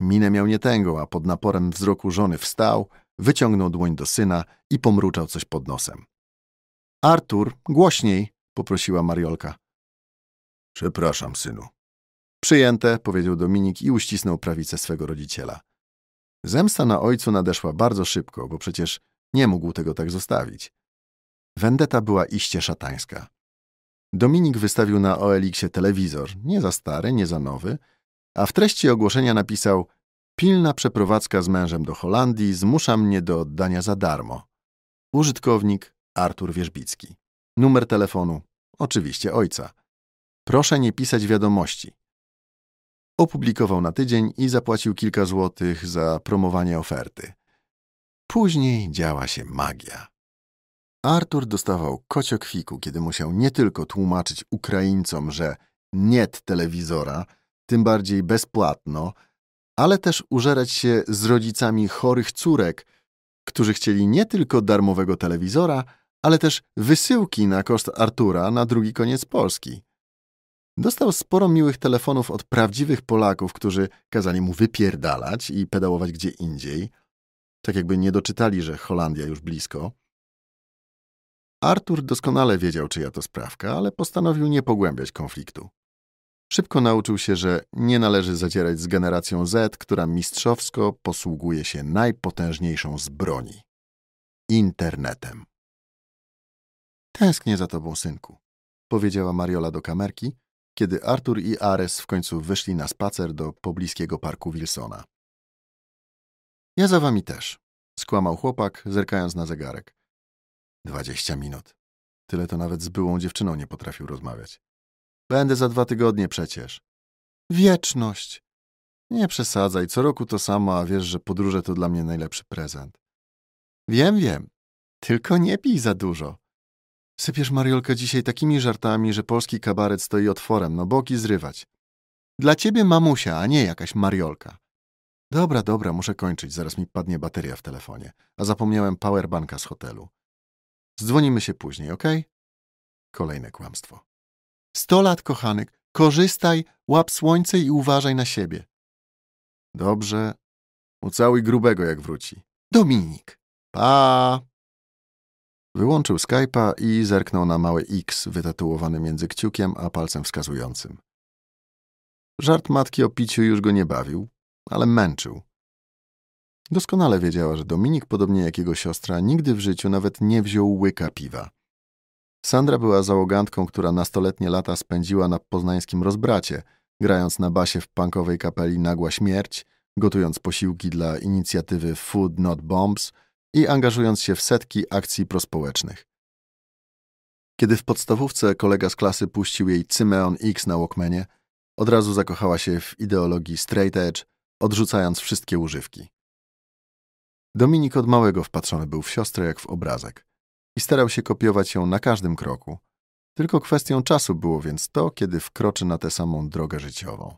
Minę miał nietęgą, a pod naporem wzroku żony wstał, wyciągnął dłoń do syna i pomruczał coś pod nosem. Artur, głośniej, poprosiła Mariolka. Przepraszam, synu. Przyjęte, powiedział Dominik i uścisnął prawicę swego rodziciela. Zemsta na ojcu nadeszła bardzo szybko, bo przecież nie mógł tego tak zostawić. Wendeta była iście szatańska. Dominik wystawił na OLX-ie telewizor, nie za stary, nie za nowy, a w treści ogłoszenia napisał Pilna przeprowadzka z mężem do Holandii zmusza mnie do oddania za darmo. Użytkownik Artur Wierzbicki. Numer telefonu, oczywiście ojca. Proszę nie pisać wiadomości. Opublikował na tydzień i zapłacił kilka złotych za promowanie oferty. Później działa się magia. Artur dostawał kociokwiku, kiedy musiał nie tylko tłumaczyć Ukraińcom, że nie telewizora, tym bardziej bezpłatno, ale też użerać się z rodzicami chorych córek, którzy chcieli nie tylko darmowego telewizora, ale też wysyłki na koszt Artura na drugi koniec Polski. Dostał sporo miłych telefonów od prawdziwych Polaków, którzy kazali mu wypierdalać i pedałować gdzie indziej, tak jakby nie doczytali, że Holandia już blisko. Artur doskonale wiedział, czyja to sprawka, ale postanowił nie pogłębiać konfliktu. Szybko nauczył się, że nie należy zadzierać z generacją Z, która mistrzowsko posługuje się najpotężniejszą z broni internetem. Tęsknię za tobą, synku, powiedziała Mariola do kamerki, kiedy Artur i Ares w końcu wyszli na spacer do pobliskiego parku Wilsona. Ja za wami też, skłamał chłopak, zerkając na zegarek. Dwadzieścia minut. Tyle to nawet z byłą dziewczyną nie potrafił rozmawiać. Będę za dwa tygodnie przecież. Wieczność. Nie przesadzaj, co roku to samo, a wiesz, że podróże to dla mnie najlepszy prezent. Wiem, wiem. Tylko nie pij za dużo. Sypiesz Mariolkę dzisiaj takimi żartami, że polski kabaret stoi otworem, no boki zrywać. Dla ciebie mamusia, a nie jakaś Mariolka. Dobra, dobra, muszę kończyć, zaraz mi padnie bateria w telefonie, a zapomniałem powerbanka z hotelu. Zdzwonimy się później, ok? Kolejne kłamstwo. Sto lat, kochanek, korzystaj, łap słońce i uważaj na siebie. Dobrze. Ucałuj grubego, jak wróci. Dominik. Pa! Wyłączył Skype'a i zerknął na małe X wytatuowane między kciukiem a palcem wskazującym. Żart matki o piciu już go nie bawił, ale męczył. Doskonale wiedziała, że Dominik, podobnie jak jego siostra, nigdy w życiu nawet nie wziął łyka piwa. Sandra była załogantką, która nastoletnie lata spędziła na poznańskim rozbracie, grając na basie w punkowej kapeli Nagła Śmierć, gotując posiłki dla inicjatywy Food Not Bombs i angażując się w setki akcji prospołecznych. Kiedy w podstawówce kolega z klasy puścił jej Cymeon X na Walkmanie, od razu zakochała się w ideologii straight edge, odrzucając wszystkie używki. Dominik od małego wpatrzony był w siostrę jak w obrazek i starał się kopiować ją na każdym kroku. Tylko kwestią czasu było więc to, kiedy wkroczy na tę samą drogę życiową.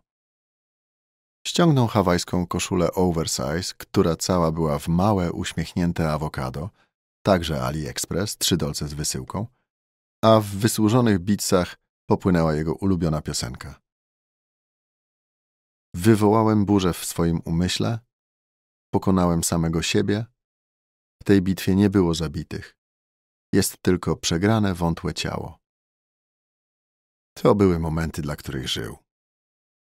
Ściągnął hawajską koszulę oversize, która cała była w małe, uśmiechnięte awokado, także AliExpress, trzy dolce z wysyłką, a w wysłużonych bitcach popłynęła jego ulubiona piosenka. Wywołałem burzę w swoim umyśle, pokonałem samego siebie, w tej bitwie nie było zabitych. Jest tylko przegrane, wątłe ciało. To były momenty, dla których żył.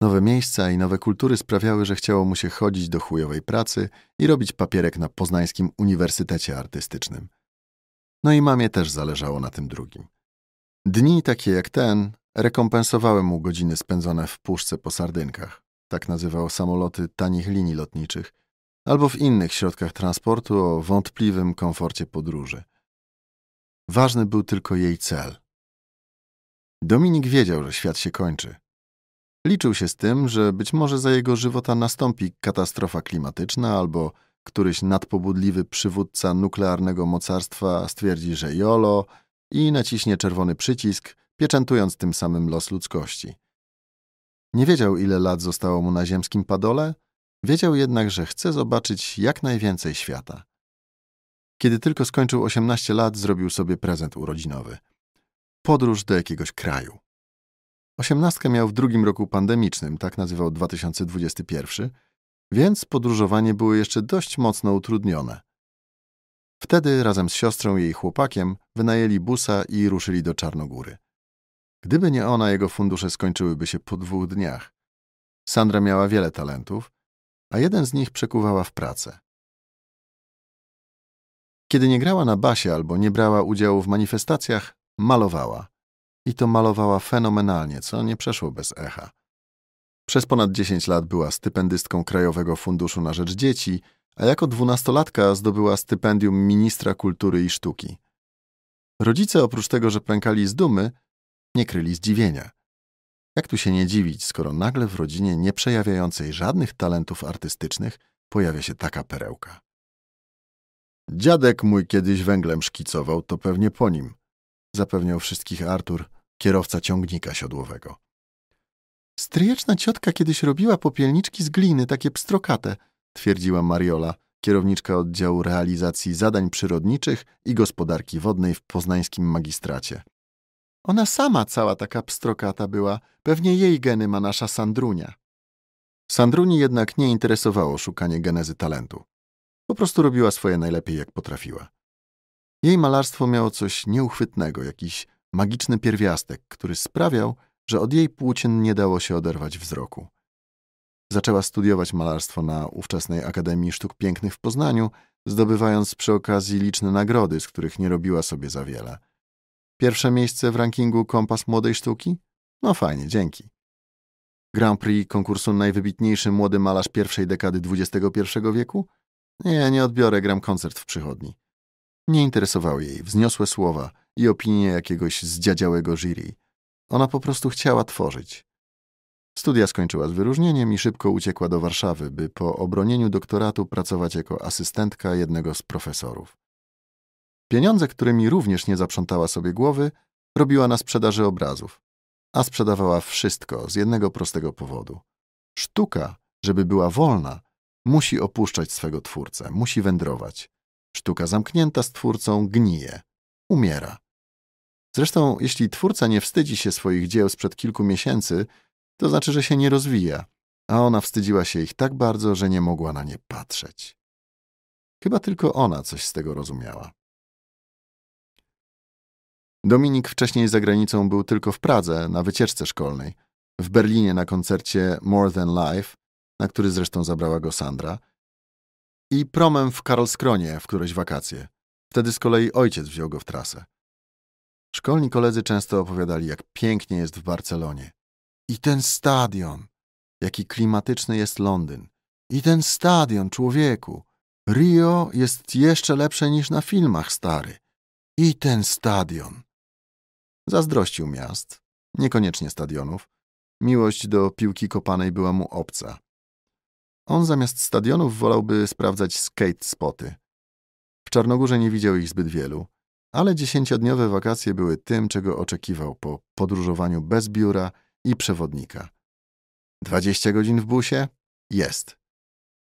Nowe miejsca i nowe kultury sprawiały, że chciało mu się chodzić do chujowej pracy i robić papierek na Poznańskim Uniwersytecie Artystycznym. No i mamie też zależało na tym drugim. Dni takie jak ten rekompensowały mu godziny spędzone w puszce po sardynkach, tak nazywał samoloty tanich linii lotniczych, albo w innych środkach transportu o wątpliwym komforcie podróży – Ważny był tylko jej cel. Dominik wiedział, że świat się kończy. Liczył się z tym, że być może za jego żywota nastąpi katastrofa klimatyczna albo któryś nadpobudliwy przywódca nuklearnego mocarstwa stwierdzi, że jolo i naciśnie czerwony przycisk, pieczętując tym samym los ludzkości. Nie wiedział, ile lat zostało mu na ziemskim padole, wiedział jednak, że chce zobaczyć jak najwięcej świata. Kiedy tylko skończył 18 lat, zrobił sobie prezent urodzinowy. Podróż do jakiegoś kraju. Osiemnastkę miał w drugim roku pandemicznym, tak nazywał 2021, więc podróżowanie było jeszcze dość mocno utrudnione. Wtedy razem z siostrą i jej chłopakiem wynajęli busa i ruszyli do Czarnogóry. Gdyby nie ona, jego fundusze skończyłyby się po dwóch dniach. Sandra miała wiele talentów, a jeden z nich przekuwała w pracę. Kiedy nie grała na basie albo nie brała udziału w manifestacjach, malowała. I to malowała fenomenalnie, co nie przeszło bez echa. Przez ponad 10 lat była stypendystką Krajowego Funduszu na Rzecz Dzieci, a jako dwunastolatka zdobyła stypendium ministra kultury i sztuki. Rodzice oprócz tego, że pękali z dumy, nie kryli zdziwienia. Jak tu się nie dziwić, skoro nagle w rodzinie nie przejawiającej żadnych talentów artystycznych pojawia się taka perełka? Dziadek mój kiedyś węglem szkicował, to pewnie po nim, zapewniał wszystkich Artur, kierowca ciągnika siodłowego. Stryjeczna ciotka kiedyś robiła popielniczki z gliny, takie pstrokate, twierdziła Mariola, kierowniczka oddziału realizacji zadań przyrodniczych i gospodarki wodnej w poznańskim magistracie. Ona sama cała taka pstrokata była, pewnie jej geny ma nasza Sandrunia. Sandruni jednak nie interesowało szukanie genezy talentu. Po prostu robiła swoje najlepiej, jak potrafiła. Jej malarstwo miało coś nieuchwytnego, jakiś magiczny pierwiastek, który sprawiał, że od jej płócien nie dało się oderwać wzroku. Zaczęła studiować malarstwo na ówczesnej Akademii Sztuk Pięknych w Poznaniu, zdobywając przy okazji liczne nagrody, z których nie robiła sobie za wiele. Pierwsze miejsce w rankingu Kompas Młodej Sztuki? No fajnie, dzięki. Grand Prix konkursu Najwybitniejszy Młody Malarz pierwszej dekady XXI wieku? Nie, no nie odbiorę, gram koncert w przychodni. Nie interesowały jej wzniosłe słowa i opinie jakiegoś zdziadziałego jury. Ona po prostu chciała tworzyć. Studia skończyła z wyróżnieniem i szybko uciekła do Warszawy, by po obronieniu doktoratu pracować jako asystentka jednego z profesorów. Pieniądze, którymi również nie zaprzątała sobie głowy, robiła na sprzedaży obrazów, a sprzedawała wszystko z jednego prostego powodu. Sztuka, żeby była wolna, musi opuszczać swego twórcę, musi wędrować. Sztuka zamknięta z twórcą gnije, umiera. Zresztą, jeśli twórca nie wstydzi się swoich dzieł sprzed kilku miesięcy, to znaczy, że się nie rozwija, a ona wstydziła się ich tak bardzo, że nie mogła na nie patrzeć. Chyba tylko ona coś z tego rozumiała. Dominik wcześniej za granicą był tylko w Pradze na wycieczce szkolnej, w Berlinie na koncercie More Than Life, na który zresztą zabrała go Sandra, i promem w Karlskronie w któreś wakacje. Wtedy z kolei ojciec wziął go w trasę. Szkolni koledzy często opowiadali, jak pięknie jest w Barcelonie. I ten stadion! Jaki klimatyczny jest Londyn. I ten stadion, człowieku! Rio jest jeszcze lepsze niż na filmach, stary. I ten stadion! Zazdrościł miast, niekoniecznie stadionów. Miłość do piłki kopanej była mu obca. On zamiast stadionów wolałby sprawdzać skate spoty. W Czarnogórze nie widział ich zbyt wielu, ale dziesięciodniowe wakacje były tym, czego oczekiwał po podróżowaniu bez biura i przewodnika. 20 godzin w busie? Jest.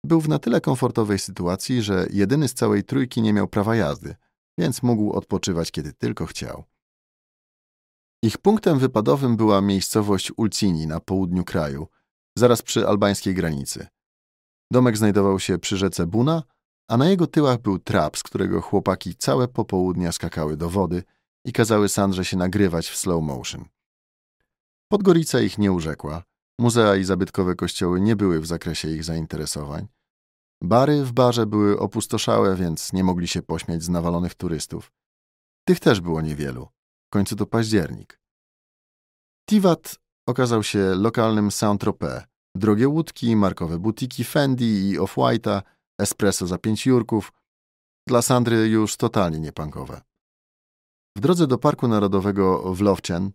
Był w na tyle komfortowej sytuacji, że jedyny z całej trójki nie miał prawa jazdy, więc mógł odpoczywać kiedy tylko chciał. Ich punktem wypadowym była miejscowość Ulcini na południu kraju, zaraz przy albańskiej granicy. Domek znajdował się przy rzece Buna, a na jego tyłach był trap, z którego chłopaki całe popołudnia skakały do wody i kazały Sandrze się nagrywać w slow motion. Podgorica ich nie urzekła, muzea i zabytkowe kościoły nie były w zakresie ich zainteresowań. Bary w barze były opustoszałe, więc nie mogli się pośmiać z nawalonych turystów. Tych też było niewielu. W końcu to październik. Tivat okazał się lokalnym Saint-Tropez, drogie łódki, markowe butiki Fendi i Off-White'a, espresso za pięć jurków. Dla Sandry już totalnie niepankowe. W drodze do Parku Narodowego w Lovchen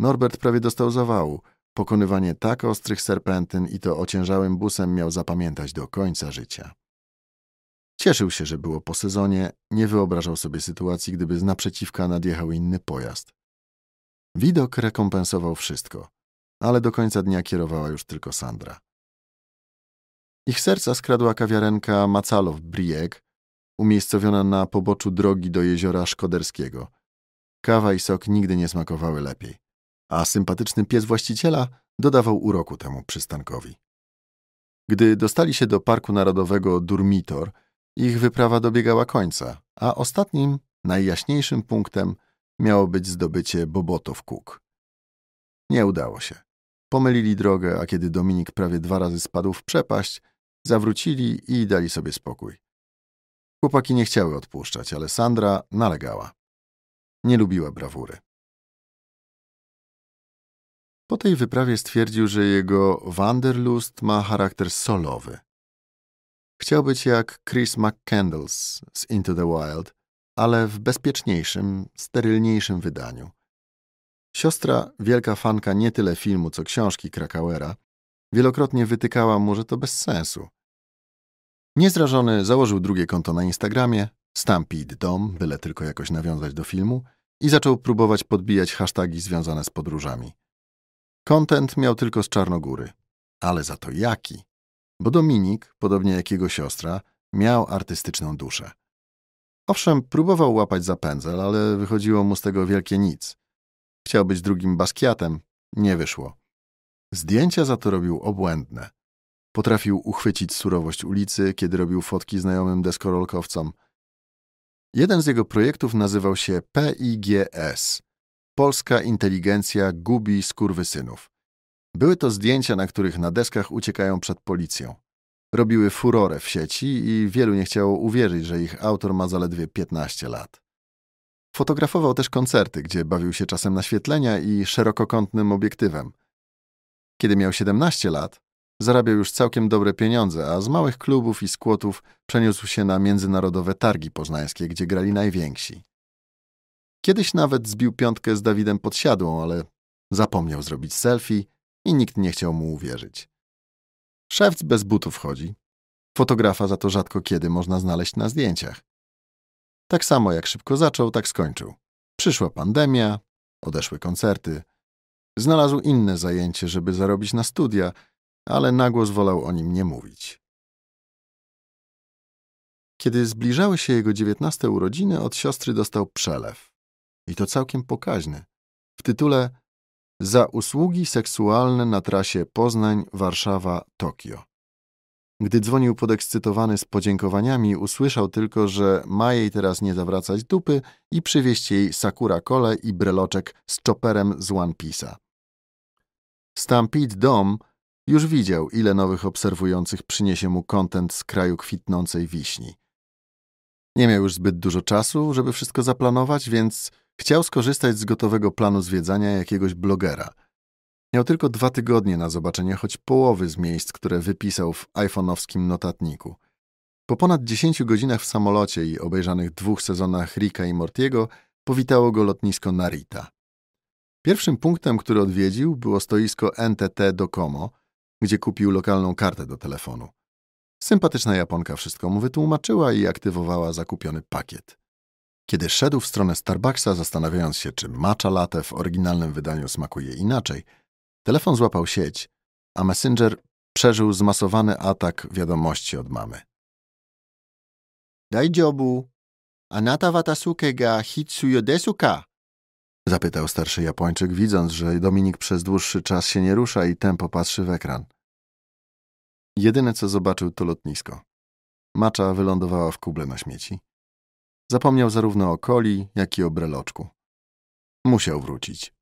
Norbert prawie dostał zawału. Pokonywanie tak ostrych serpentyn i to ociężałym busem miał zapamiętać do końca życia. Cieszył się, że było po sezonie, nie wyobrażał sobie sytuacji, gdyby z naprzeciwka nadjechał inny pojazd. Widok rekompensował wszystko – no, ale do końca dnia kierowała już tylko Sandra. Ich serca skradła kawiarenka Macalow Brieg, umiejscowiona na poboczu drogi do jeziora Szkoderskiego. Kawa i sok nigdy nie smakowały lepiej, a sympatyczny pies właściciela dodawał uroku temu przystankowi. Gdy dostali się do Parku Narodowego Durmitor, ich wyprawa dobiegała końca, a ostatnim, najjaśniejszym punktem miało być zdobycie Bobotów Kuk. Nie udało się pomylili drogę, a kiedy Dominik prawie dwa razy spadł w przepaść, zawrócili i dali sobie spokój. Chłopaki nie chciały odpuszczać, ale Sandra nalegała. Nie lubiła brawury. Po tej wyprawie stwierdził, że jego Wanderlust ma charakter solowy. Chciał być jak Chris McCandles z Into the Wild, ale w bezpieczniejszym, sterylniejszym wydaniu – Siostra, wielka fanka nie tyle filmu, co książki Krakauera, wielokrotnie wytykała mu, że to bez sensu. Niezrażony założył drugie konto na Instagramie, Stampede Dom, byle tylko jakoś nawiązać do filmu, i zaczął próbować podbijać hasztagi związane z podróżami. Kontent miał tylko z Czarnogóry, ale za to jaki? Bo Dominik, podobnie jak jego siostra, miał artystyczną duszę. Owszem, próbował łapać za pędzel, ale wychodziło mu z tego wielkie nic – Chciał być drugim Basquiatem, nie wyszło. Zdjęcia za to robił obłędne. Potrafił uchwycić surowość ulicy, kiedy robił fotki znajomym deskorolkowcom. Jeden z jego projektów nazywał się PIGS. Polska inteligencja gubi Skurwy Synów. Były to zdjęcia, na których na deskach uciekają przed policją. Robiły furorę w sieci i wielu nie chciało uwierzyć, że ich autor ma zaledwie 15 lat. Fotografował też koncerty, gdzie bawił się czasem naświetlenia i szerokokątnym obiektywem. Kiedy miał 17 lat, zarabiał już całkiem dobre pieniądze, a z małych klubów i skłotów przeniósł się na międzynarodowe targi poznańskie, gdzie grali najwięksi. Kiedyś nawet zbił piątkę z Dawidem Podsiadłą, ale zapomniał zrobić selfie i nikt nie chciał mu uwierzyć. Szewc bez butów chodzi. Fotografa za to rzadko kiedy można znaleźć na zdjęciach. Tak samo jak szybko zaczął, tak skończył. Przyszła pandemia, odeszły koncerty. Znalazł inne zajęcie, żeby zarobić na studia, ale nagło wolał o nim nie mówić. Kiedy zbliżały się jego dziewiętnaste urodziny, od siostry dostał przelew. I to całkiem pokaźny. W tytule Za usługi seksualne na trasie Poznań, Warszawa, Tokio. Gdy dzwonił podekscytowany z podziękowaniami, usłyszał tylko, że ma jej teraz nie zawracać dupy i przywieźć jej sakura kole i breloczek z choperem z One Piece'a. Stampede Dom już widział, ile nowych obserwujących przyniesie mu kontent z kraju kwitnącej wiśni. Nie miał już zbyt dużo czasu, żeby wszystko zaplanować, więc chciał skorzystać z gotowego planu zwiedzania jakiegoś blogera – Miał tylko dwa tygodnie na zobaczenie choć połowy z miejsc, które wypisał w iPhone'owskim notatniku. Po ponad dziesięciu godzinach w samolocie i obejrzanych dwóch sezonach Rika i Mortiego powitało go lotnisko Narita. Pierwszym punktem, który odwiedził, było stoisko NTT Docomo, gdzie kupił lokalną kartę do telefonu. Sympatyczna Japonka wszystko mu wytłumaczyła i aktywowała zakupiony pakiet. Kiedy szedł w stronę Starbucksa, zastanawiając się, czy matcha latte w oryginalnym wydaniu smakuje inaczej – Telefon złapał sieć, a Messenger przeżył zmasowany atak wiadomości od mamy. Daj dziobu, anata watasuke ga hitsu yodesuka. Zapytał starszy Japończyk, widząc, że Dominik przez dłuższy czas się nie rusza i tempo patrzy w ekran. Jedyne, co zobaczył, to lotnisko. Macza wylądowała w kuble na śmieci. Zapomniał zarówno o coli, jak i o breloczku. Musiał wrócić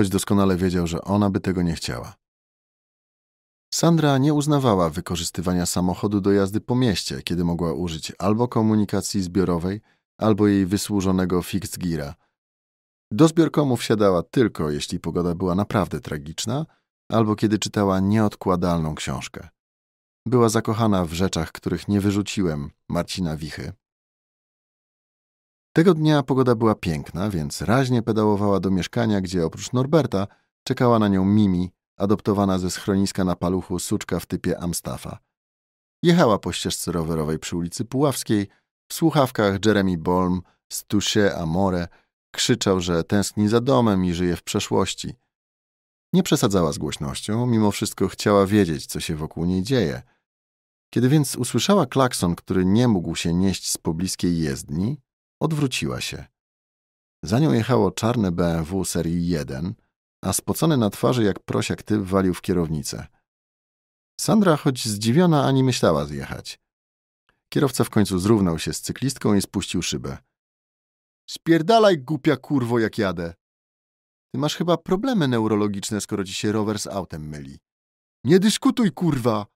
choć doskonale wiedział, że ona by tego nie chciała. Sandra nie uznawała wykorzystywania samochodu do jazdy po mieście, kiedy mogła użyć albo komunikacji zbiorowej, albo jej wysłużonego fixed gira. Do zbiorkomu wsiadała tylko, jeśli pogoda była naprawdę tragiczna, albo kiedy czytała nieodkładalną książkę. Była zakochana w rzeczach, których nie wyrzuciłem, Marcina Wichy, tego dnia pogoda była piękna, więc raźnie pedałowała do mieszkania, gdzie oprócz Norberta czekała na nią Mimi, adoptowana ze schroniska na paluchu suczka w typie Amstafa. Jechała po ścieżce rowerowej przy ulicy Puławskiej, w słuchawkach Jeremy Bolm z Amore krzyczał, że tęskni za domem i żyje w przeszłości. Nie przesadzała z głośnością, mimo wszystko chciała wiedzieć, co się wokół niej dzieje. Kiedy więc usłyszała klakson, który nie mógł się nieść z pobliskiej jezdni, Odwróciła się. Za nią jechało czarne BMW serii 1, a spocony na twarzy jak prosiak typ walił w kierownicę. Sandra, choć zdziwiona, ani myślała zjechać. Kierowca w końcu zrównał się z cyklistką i spuścił szybę. Spierdalaj, głupia kurwo, jak jadę. Ty masz chyba problemy neurologiczne, skoro ci się rower z autem myli. Nie dyskutuj, kurwa!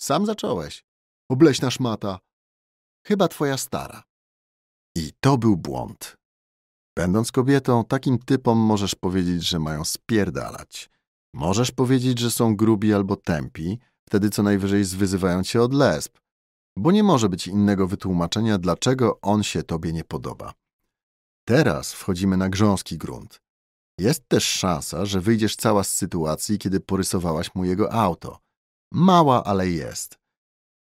Sam zacząłeś. Obleśna szmata. Chyba twoja stara. I to był błąd. Będąc kobietą, takim typom możesz powiedzieć, że mają spierdalać. Możesz powiedzieć, że są grubi albo tępi, wtedy co najwyżej zwyzywają cię od lesb, bo nie może być innego wytłumaczenia, dlaczego on się tobie nie podoba. Teraz wchodzimy na grząski grunt. Jest też szansa, że wyjdziesz cała z sytuacji, kiedy porysowałaś mu jego auto. Mała, ale jest.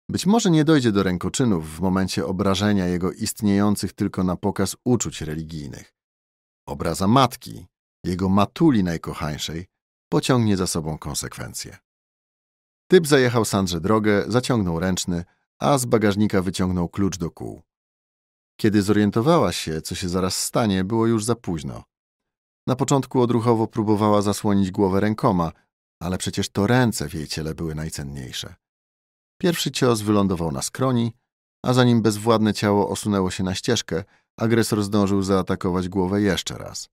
Być może nie dojdzie do rękoczynów w momencie obrażenia jego istniejących tylko na pokaz uczuć religijnych. Obraza matki, jego matuli najkochańszej, pociągnie za sobą konsekwencje. Typ zajechał Sandrze drogę, zaciągnął ręczny, a z bagażnika wyciągnął klucz do kół. Kiedy zorientowała się, co się zaraz stanie, było już za późno. Na początku odruchowo próbowała zasłonić głowę rękoma, ale przecież to ręce w jej ciele były najcenniejsze. Pierwszy cios wylądował na skroni, a zanim bezwładne ciało osunęło się na ścieżkę, agresor zdążył zaatakować głowę jeszcze raz.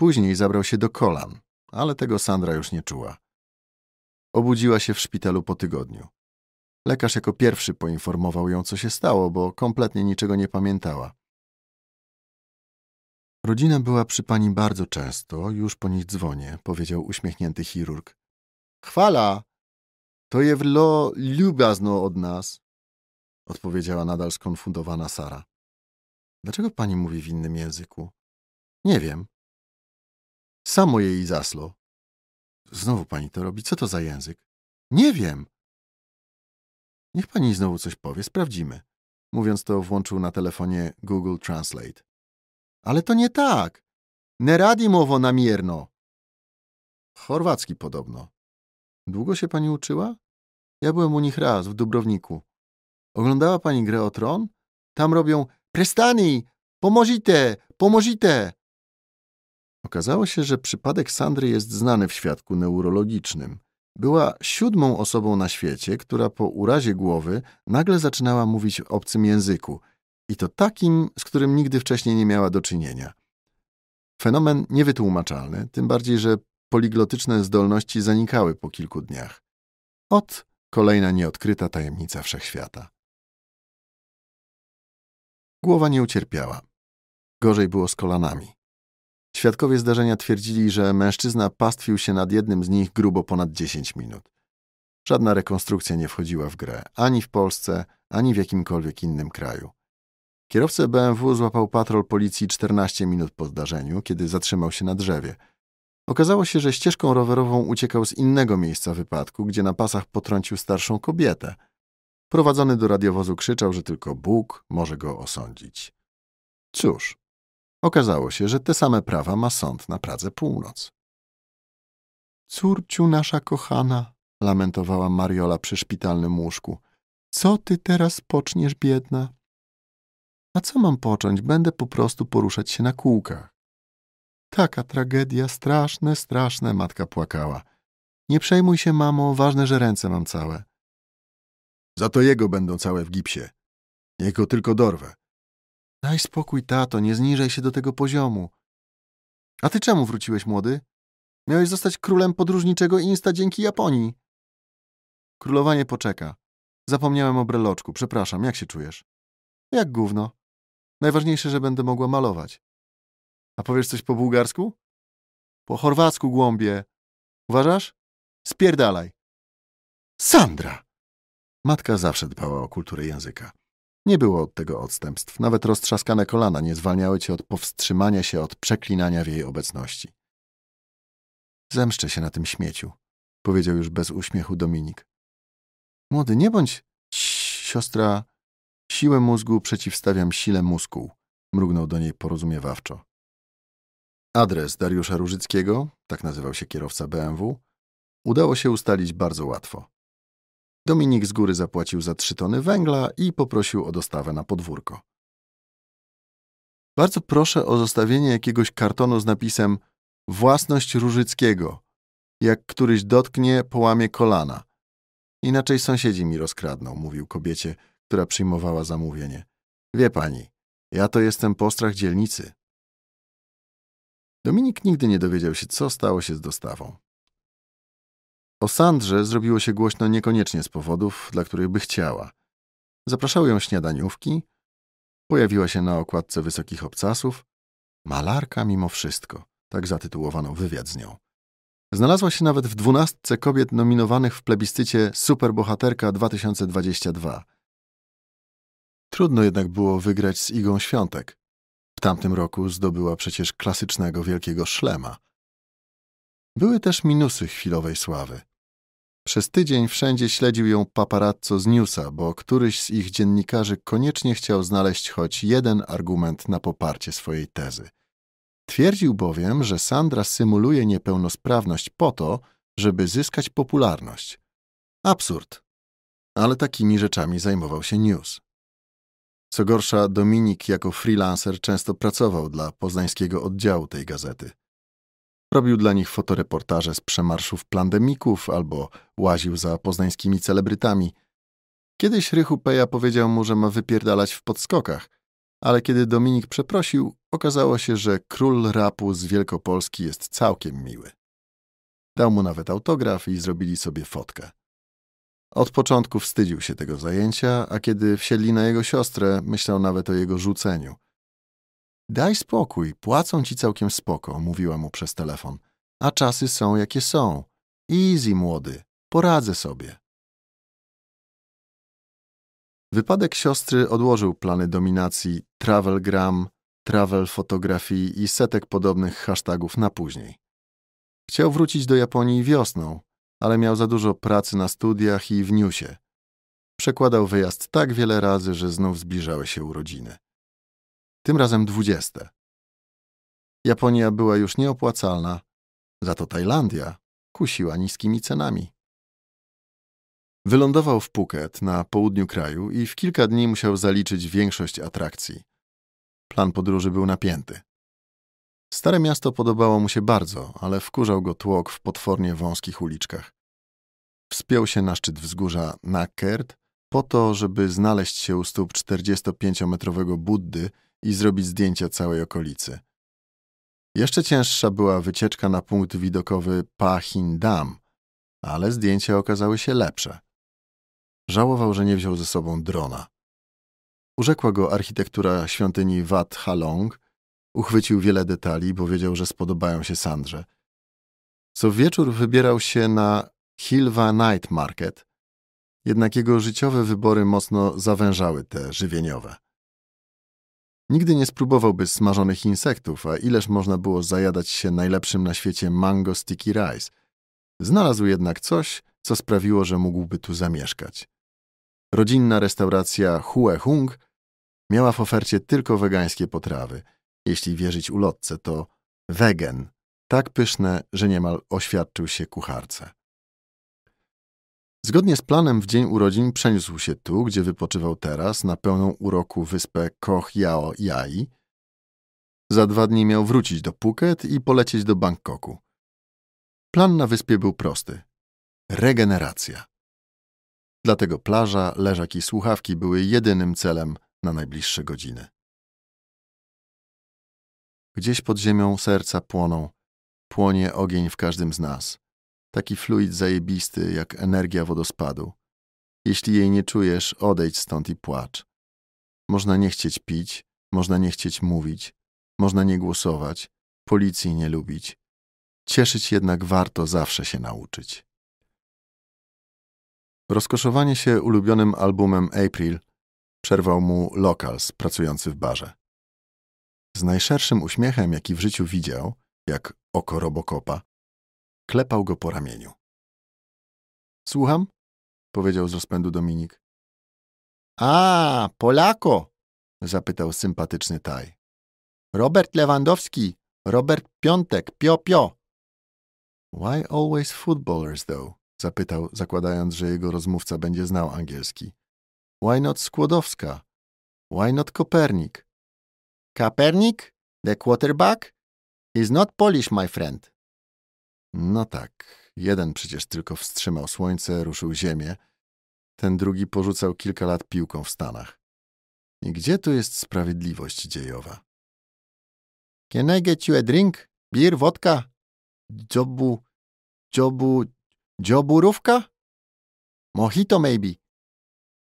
Później zabrał się do kolan, ale tego Sandra już nie czuła. Obudziła się w szpitalu po tygodniu. Lekarz jako pierwszy poinformował ją, co się stało, bo kompletnie niczego nie pamiętała. Rodzina była przy pani bardzo często, już po nich dzwonię, powiedział uśmiechnięty chirurg. Chwala! To wlo ljubazno od nas, odpowiedziała nadal skonfundowana Sara. Dlaczego pani mówi w innym języku? Nie wiem. Samo jej zaslo. Znowu pani to robi. Co to za język? Nie wiem. Niech pani znowu coś powie, sprawdzimy. Mówiąc to, włączył na telefonie Google Translate. Ale to nie tak. Ne radimowo namierno. Chorwacki podobno. Długo się pani uczyła? Ja byłem u nich raz, w Dubrowniku. Oglądała pani grę o tron? Tam robią Prestani! Pomożite! Pomożite! Okazało się, że przypadek Sandry jest znany w świadku neurologicznym. Była siódmą osobą na świecie, która po urazie głowy nagle zaczynała mówić w obcym języku i to takim, z którym nigdy wcześniej nie miała do czynienia. Fenomen niewytłumaczalny, tym bardziej, że poliglotyczne zdolności zanikały po kilku dniach. Ot, kolejna nieodkryta tajemnica wszechświata. Głowa nie ucierpiała. Gorzej było z kolanami. Świadkowie zdarzenia twierdzili, że mężczyzna pastwił się nad jednym z nich grubo ponad 10 minut. Żadna rekonstrukcja nie wchodziła w grę, ani w Polsce, ani w jakimkolwiek innym kraju. Kierowcę BMW złapał patrol policji 14 minut po zdarzeniu, kiedy zatrzymał się na drzewie – Okazało się, że ścieżką rowerową uciekał z innego miejsca wypadku, gdzie na pasach potrącił starszą kobietę. Prowadzony do radiowozu krzyczał, że tylko Bóg może go osądzić. Cóż, okazało się, że te same prawa ma sąd na Pradze Północ. Córciu nasza kochana, lamentowała Mariola przy szpitalnym łóżku. Co ty teraz poczniesz, biedna? A co mam począć? Będę po prostu poruszać się na kółkach. Taka tragedia, straszne, straszne, matka płakała. Nie przejmuj się, mamo, ważne, że ręce mam całe. Za to jego będą całe w gipsie. Niech go tylko dorwę. Daj spokój, tato, nie zniżaj się do tego poziomu. A ty czemu wróciłeś, młody? Miałeś zostać królem podróżniczego insta dzięki Japonii. Królowanie poczeka. Zapomniałem o breloczku, przepraszam, jak się czujesz? Jak gówno. Najważniejsze, że będę mogła malować. A powiesz coś po bułgarsku? Po chorwacku głąbie. Uważasz? Spierdalaj. Sandra! Matka zawsze dbała o kulturę języka. Nie było od tego odstępstw. Nawet roztrzaskane kolana nie zwalniały cię od powstrzymania się od przeklinania w jej obecności. Zemszczę się na tym śmieciu, powiedział już bez uśmiechu Dominik. Młody, nie bądź... Ciii, siostra, siłę mózgu przeciwstawiam sile muskuł, mrugnął do niej porozumiewawczo. Adres Dariusza Różyckiego, tak nazywał się kierowca BMW, udało się ustalić bardzo łatwo. Dominik z góry zapłacił za trzy tony węgla i poprosił o dostawę na podwórko. Bardzo proszę o zostawienie jakiegoś kartonu z napisem Własność Różyckiego. Jak któryś dotknie, połamie kolana. Inaczej sąsiedzi mi rozkradną, mówił kobiecie, która przyjmowała zamówienie. Wie pani, ja to jestem postrach dzielnicy. Dominik nigdy nie dowiedział się, co stało się z dostawą. O Sandrze zrobiło się głośno niekoniecznie z powodów, dla których by chciała. Zapraszały ją śniadaniówki, pojawiła się na okładce wysokich obcasów. Malarka mimo wszystko, tak zatytułowano wywiad z nią. Znalazła się nawet w dwunastce kobiet nominowanych w plebiscycie Superbohaterka 2022. Trudno jednak było wygrać z Igą Świątek. W tamtym roku zdobyła przecież klasycznego wielkiego szlema. Były też minusy chwilowej sławy. Przez tydzień wszędzie śledził ją paparazzo z Newsa, bo któryś z ich dziennikarzy koniecznie chciał znaleźć choć jeden argument na poparcie swojej tezy. Twierdził bowiem, że Sandra symuluje niepełnosprawność po to, żeby zyskać popularność. Absurd. Ale takimi rzeczami zajmował się News. Co gorsza, Dominik jako freelancer często pracował dla poznańskiego oddziału tej gazety. Robił dla nich fotoreportaże z przemarszów plandemików albo łaził za poznańskimi celebrytami. Kiedyś Rychu Peja powiedział mu, że ma wypierdalać w podskokach, ale kiedy Dominik przeprosił, okazało się, że król rapu z Wielkopolski jest całkiem miły. Dał mu nawet autograf i zrobili sobie fotkę. Od początku wstydził się tego zajęcia, a kiedy wsiedli na jego siostrę, myślał nawet o jego rzuceniu. Daj spokój, płacą ci całkiem spoko, mówiła mu przez telefon. A czasy są jakie są. Easy, młody, poradzę sobie. Wypadek siostry odłożył plany dominacji travelgram, travel fotografii i setek podobnych hashtagów na później. Chciał wrócić do Japonii wiosną, ale miał za dużo pracy na studiach i w Newsie. Przekładał wyjazd tak wiele razy, że znów zbliżały się urodziny. Tym razem dwudzieste. Japonia była już nieopłacalna, za to Tajlandia kusiła niskimi cenami. Wylądował w Phuket na południu kraju i w kilka dni musiał zaliczyć większość atrakcji. Plan podróży był napięty. Stare miasto podobało mu się bardzo, ale wkurzał go tłok w potwornie wąskich uliczkach. Wspiął się na szczyt wzgórza Nakert po to, żeby znaleźć się u stóp 45-metrowego Buddy i zrobić zdjęcia całej okolicy. Jeszcze cięższa była wycieczka na punkt widokowy Pahin Dam, ale zdjęcia okazały się lepsze. Żałował, że nie wziął ze sobą drona. Urzekła go architektura świątyni Wat Halong – Uchwycił wiele detali bo wiedział, że spodobają się Sandrze. Co wieczór wybierał się na Hilva Night Market, jednak jego życiowe wybory mocno zawężały te żywieniowe. Nigdy nie spróbowałby smażonych insektów, a ileż można było zajadać się najlepszym na świecie mango sticky rice. Znalazł jednak coś, co sprawiło, że mógłby tu zamieszkać. Rodzinna restauracja Hue Hung miała w ofercie tylko wegańskie potrawy – jeśli wierzyć ulotce, to wegen, tak pyszne, że niemal oświadczył się kucharce. Zgodnie z planem w dzień urodzin przeniósł się tu, gdzie wypoczywał teraz, na pełną uroku wyspę Koh Yao Yai. Za dwa dni miał wrócić do Phuket i polecieć do Bangkoku. Plan na wyspie był prosty. Regeneracja. Dlatego plaża, leżak i słuchawki były jedynym celem na najbliższe godziny. Gdzieś pod ziemią serca płoną. Płonie ogień w każdym z nas. Taki fluid zajebisty, jak energia wodospadu. Jeśli jej nie czujesz, odejdź stąd i płacz. Można nie chcieć pić, można nie chcieć mówić, można nie głosować, policji nie lubić. Cieszyć jednak warto zawsze się nauczyć. Rozkoszowanie się ulubionym albumem April przerwał mu lokals pracujący w barze z najszerszym uśmiechem, jaki w życiu widział, jak oko robokopa, klepał go po ramieniu. Słucham? powiedział z rozpędu Dominik. A, Polako! zapytał sympatyczny Taj. Robert Lewandowski, Robert Piątek, pio pio. Why always footballers though? zapytał, zakładając, że jego rozmówca będzie znał angielski. Why not Skłodowska? Why not Kopernik? Kapernik, the quarterback, is not Polish, my friend. No tak, jeden przecież tylko wstrzymał słońce, ruszył ziemię. Ten drugi porzucał kilka lat piłką w Stanach. I gdzie tu jest sprawiedliwość dziejowa? Can I get you a drink? Beer, wodka? Dziobu, dziobu, dzioburówka? Mojito maybe.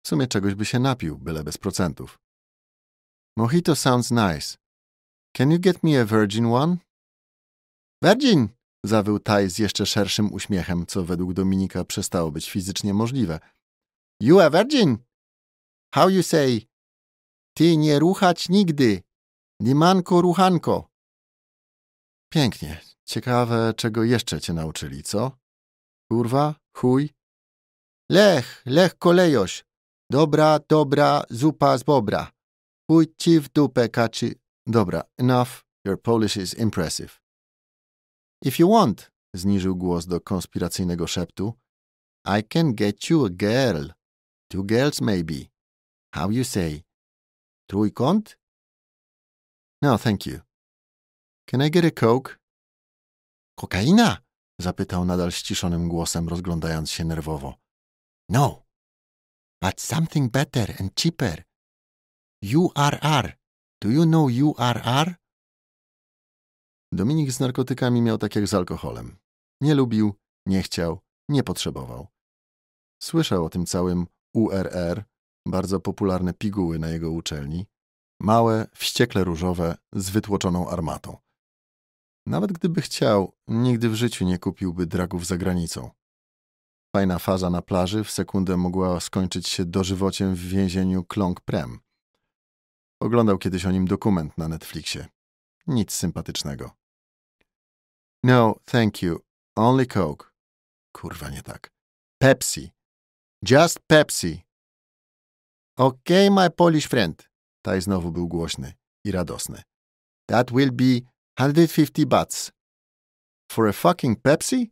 W sumie czegoś by się napił, byle bez procentów. Mojito sounds nice. Can you get me a virgin one? Virgin! zawył Taj z jeszcze szerszym uśmiechem, co według Dominika przestało być fizycznie możliwe. You a virgin? How you say? Ty nie ruchać nigdy. Limanko ruchanko. Pięknie. Ciekawe, czego jeszcze cię nauczyli, co? Kurwa, chuj. Lech, lech kolejoś. Dobra, dobra, zupa z bobra. Chuj ci w dupę, kaczy. Dobra, enough. Your Polish is impressive. If you want, zniżył głos do konspiracyjnego szeptu, I can get you a girl. Two girls maybe. How you say? Trójkąt? No, thank you. Can I get a coke? Kokaina? zapytał nadal ściszonym głosem, rozglądając się nerwowo. No, but something better and cheaper. URR. Do you know URR? Dominik z narkotykami miał tak jak z alkoholem. Nie lubił, nie chciał, nie potrzebował. Słyszał o tym całym URR, bardzo popularne piguły na jego uczelni, małe, wściekle różowe, z wytłoczoną armatą. Nawet gdyby chciał, nigdy w życiu nie kupiłby dragów za granicą. Fajna faza na plaży w sekundę mogła skończyć się dożywociem w więzieniu Klong Prem. Oglądał kiedyś o nim dokument na Netflixie. Nic sympatycznego. No, thank you. Only Coke. Kurwa, nie tak. Pepsi. Just Pepsi. Okay, my Polish friend. Taj znowu był głośny i radosny. That will be 150 bucks. For a fucking Pepsi?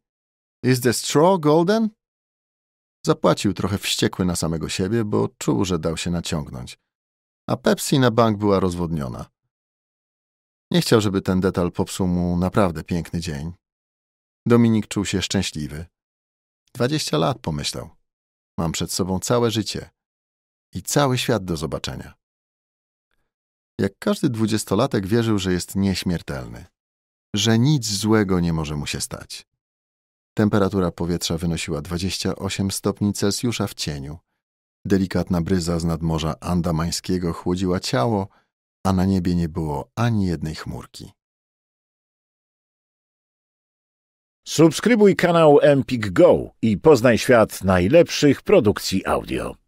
Is the straw golden? Zapłacił trochę wściekły na samego siebie, bo czuł, że dał się naciągnąć a Pepsi na bank była rozwodniona. Nie chciał, żeby ten detal popsuł mu naprawdę piękny dzień. Dominik czuł się szczęśliwy. Dwadzieścia lat, pomyślał. Mam przed sobą całe życie i cały świat do zobaczenia. Jak każdy dwudziestolatek wierzył, że jest nieśmiertelny, że nic złego nie może mu się stać. Temperatura powietrza wynosiła 28 stopni Celsjusza w cieniu, Delikatna bryza z nadmorza andamańskiego chłodziła ciało, a na niebie nie było ani jednej chmurki. Subskrybuj kanał Empik Go i poznaj świat najlepszych produkcji audio.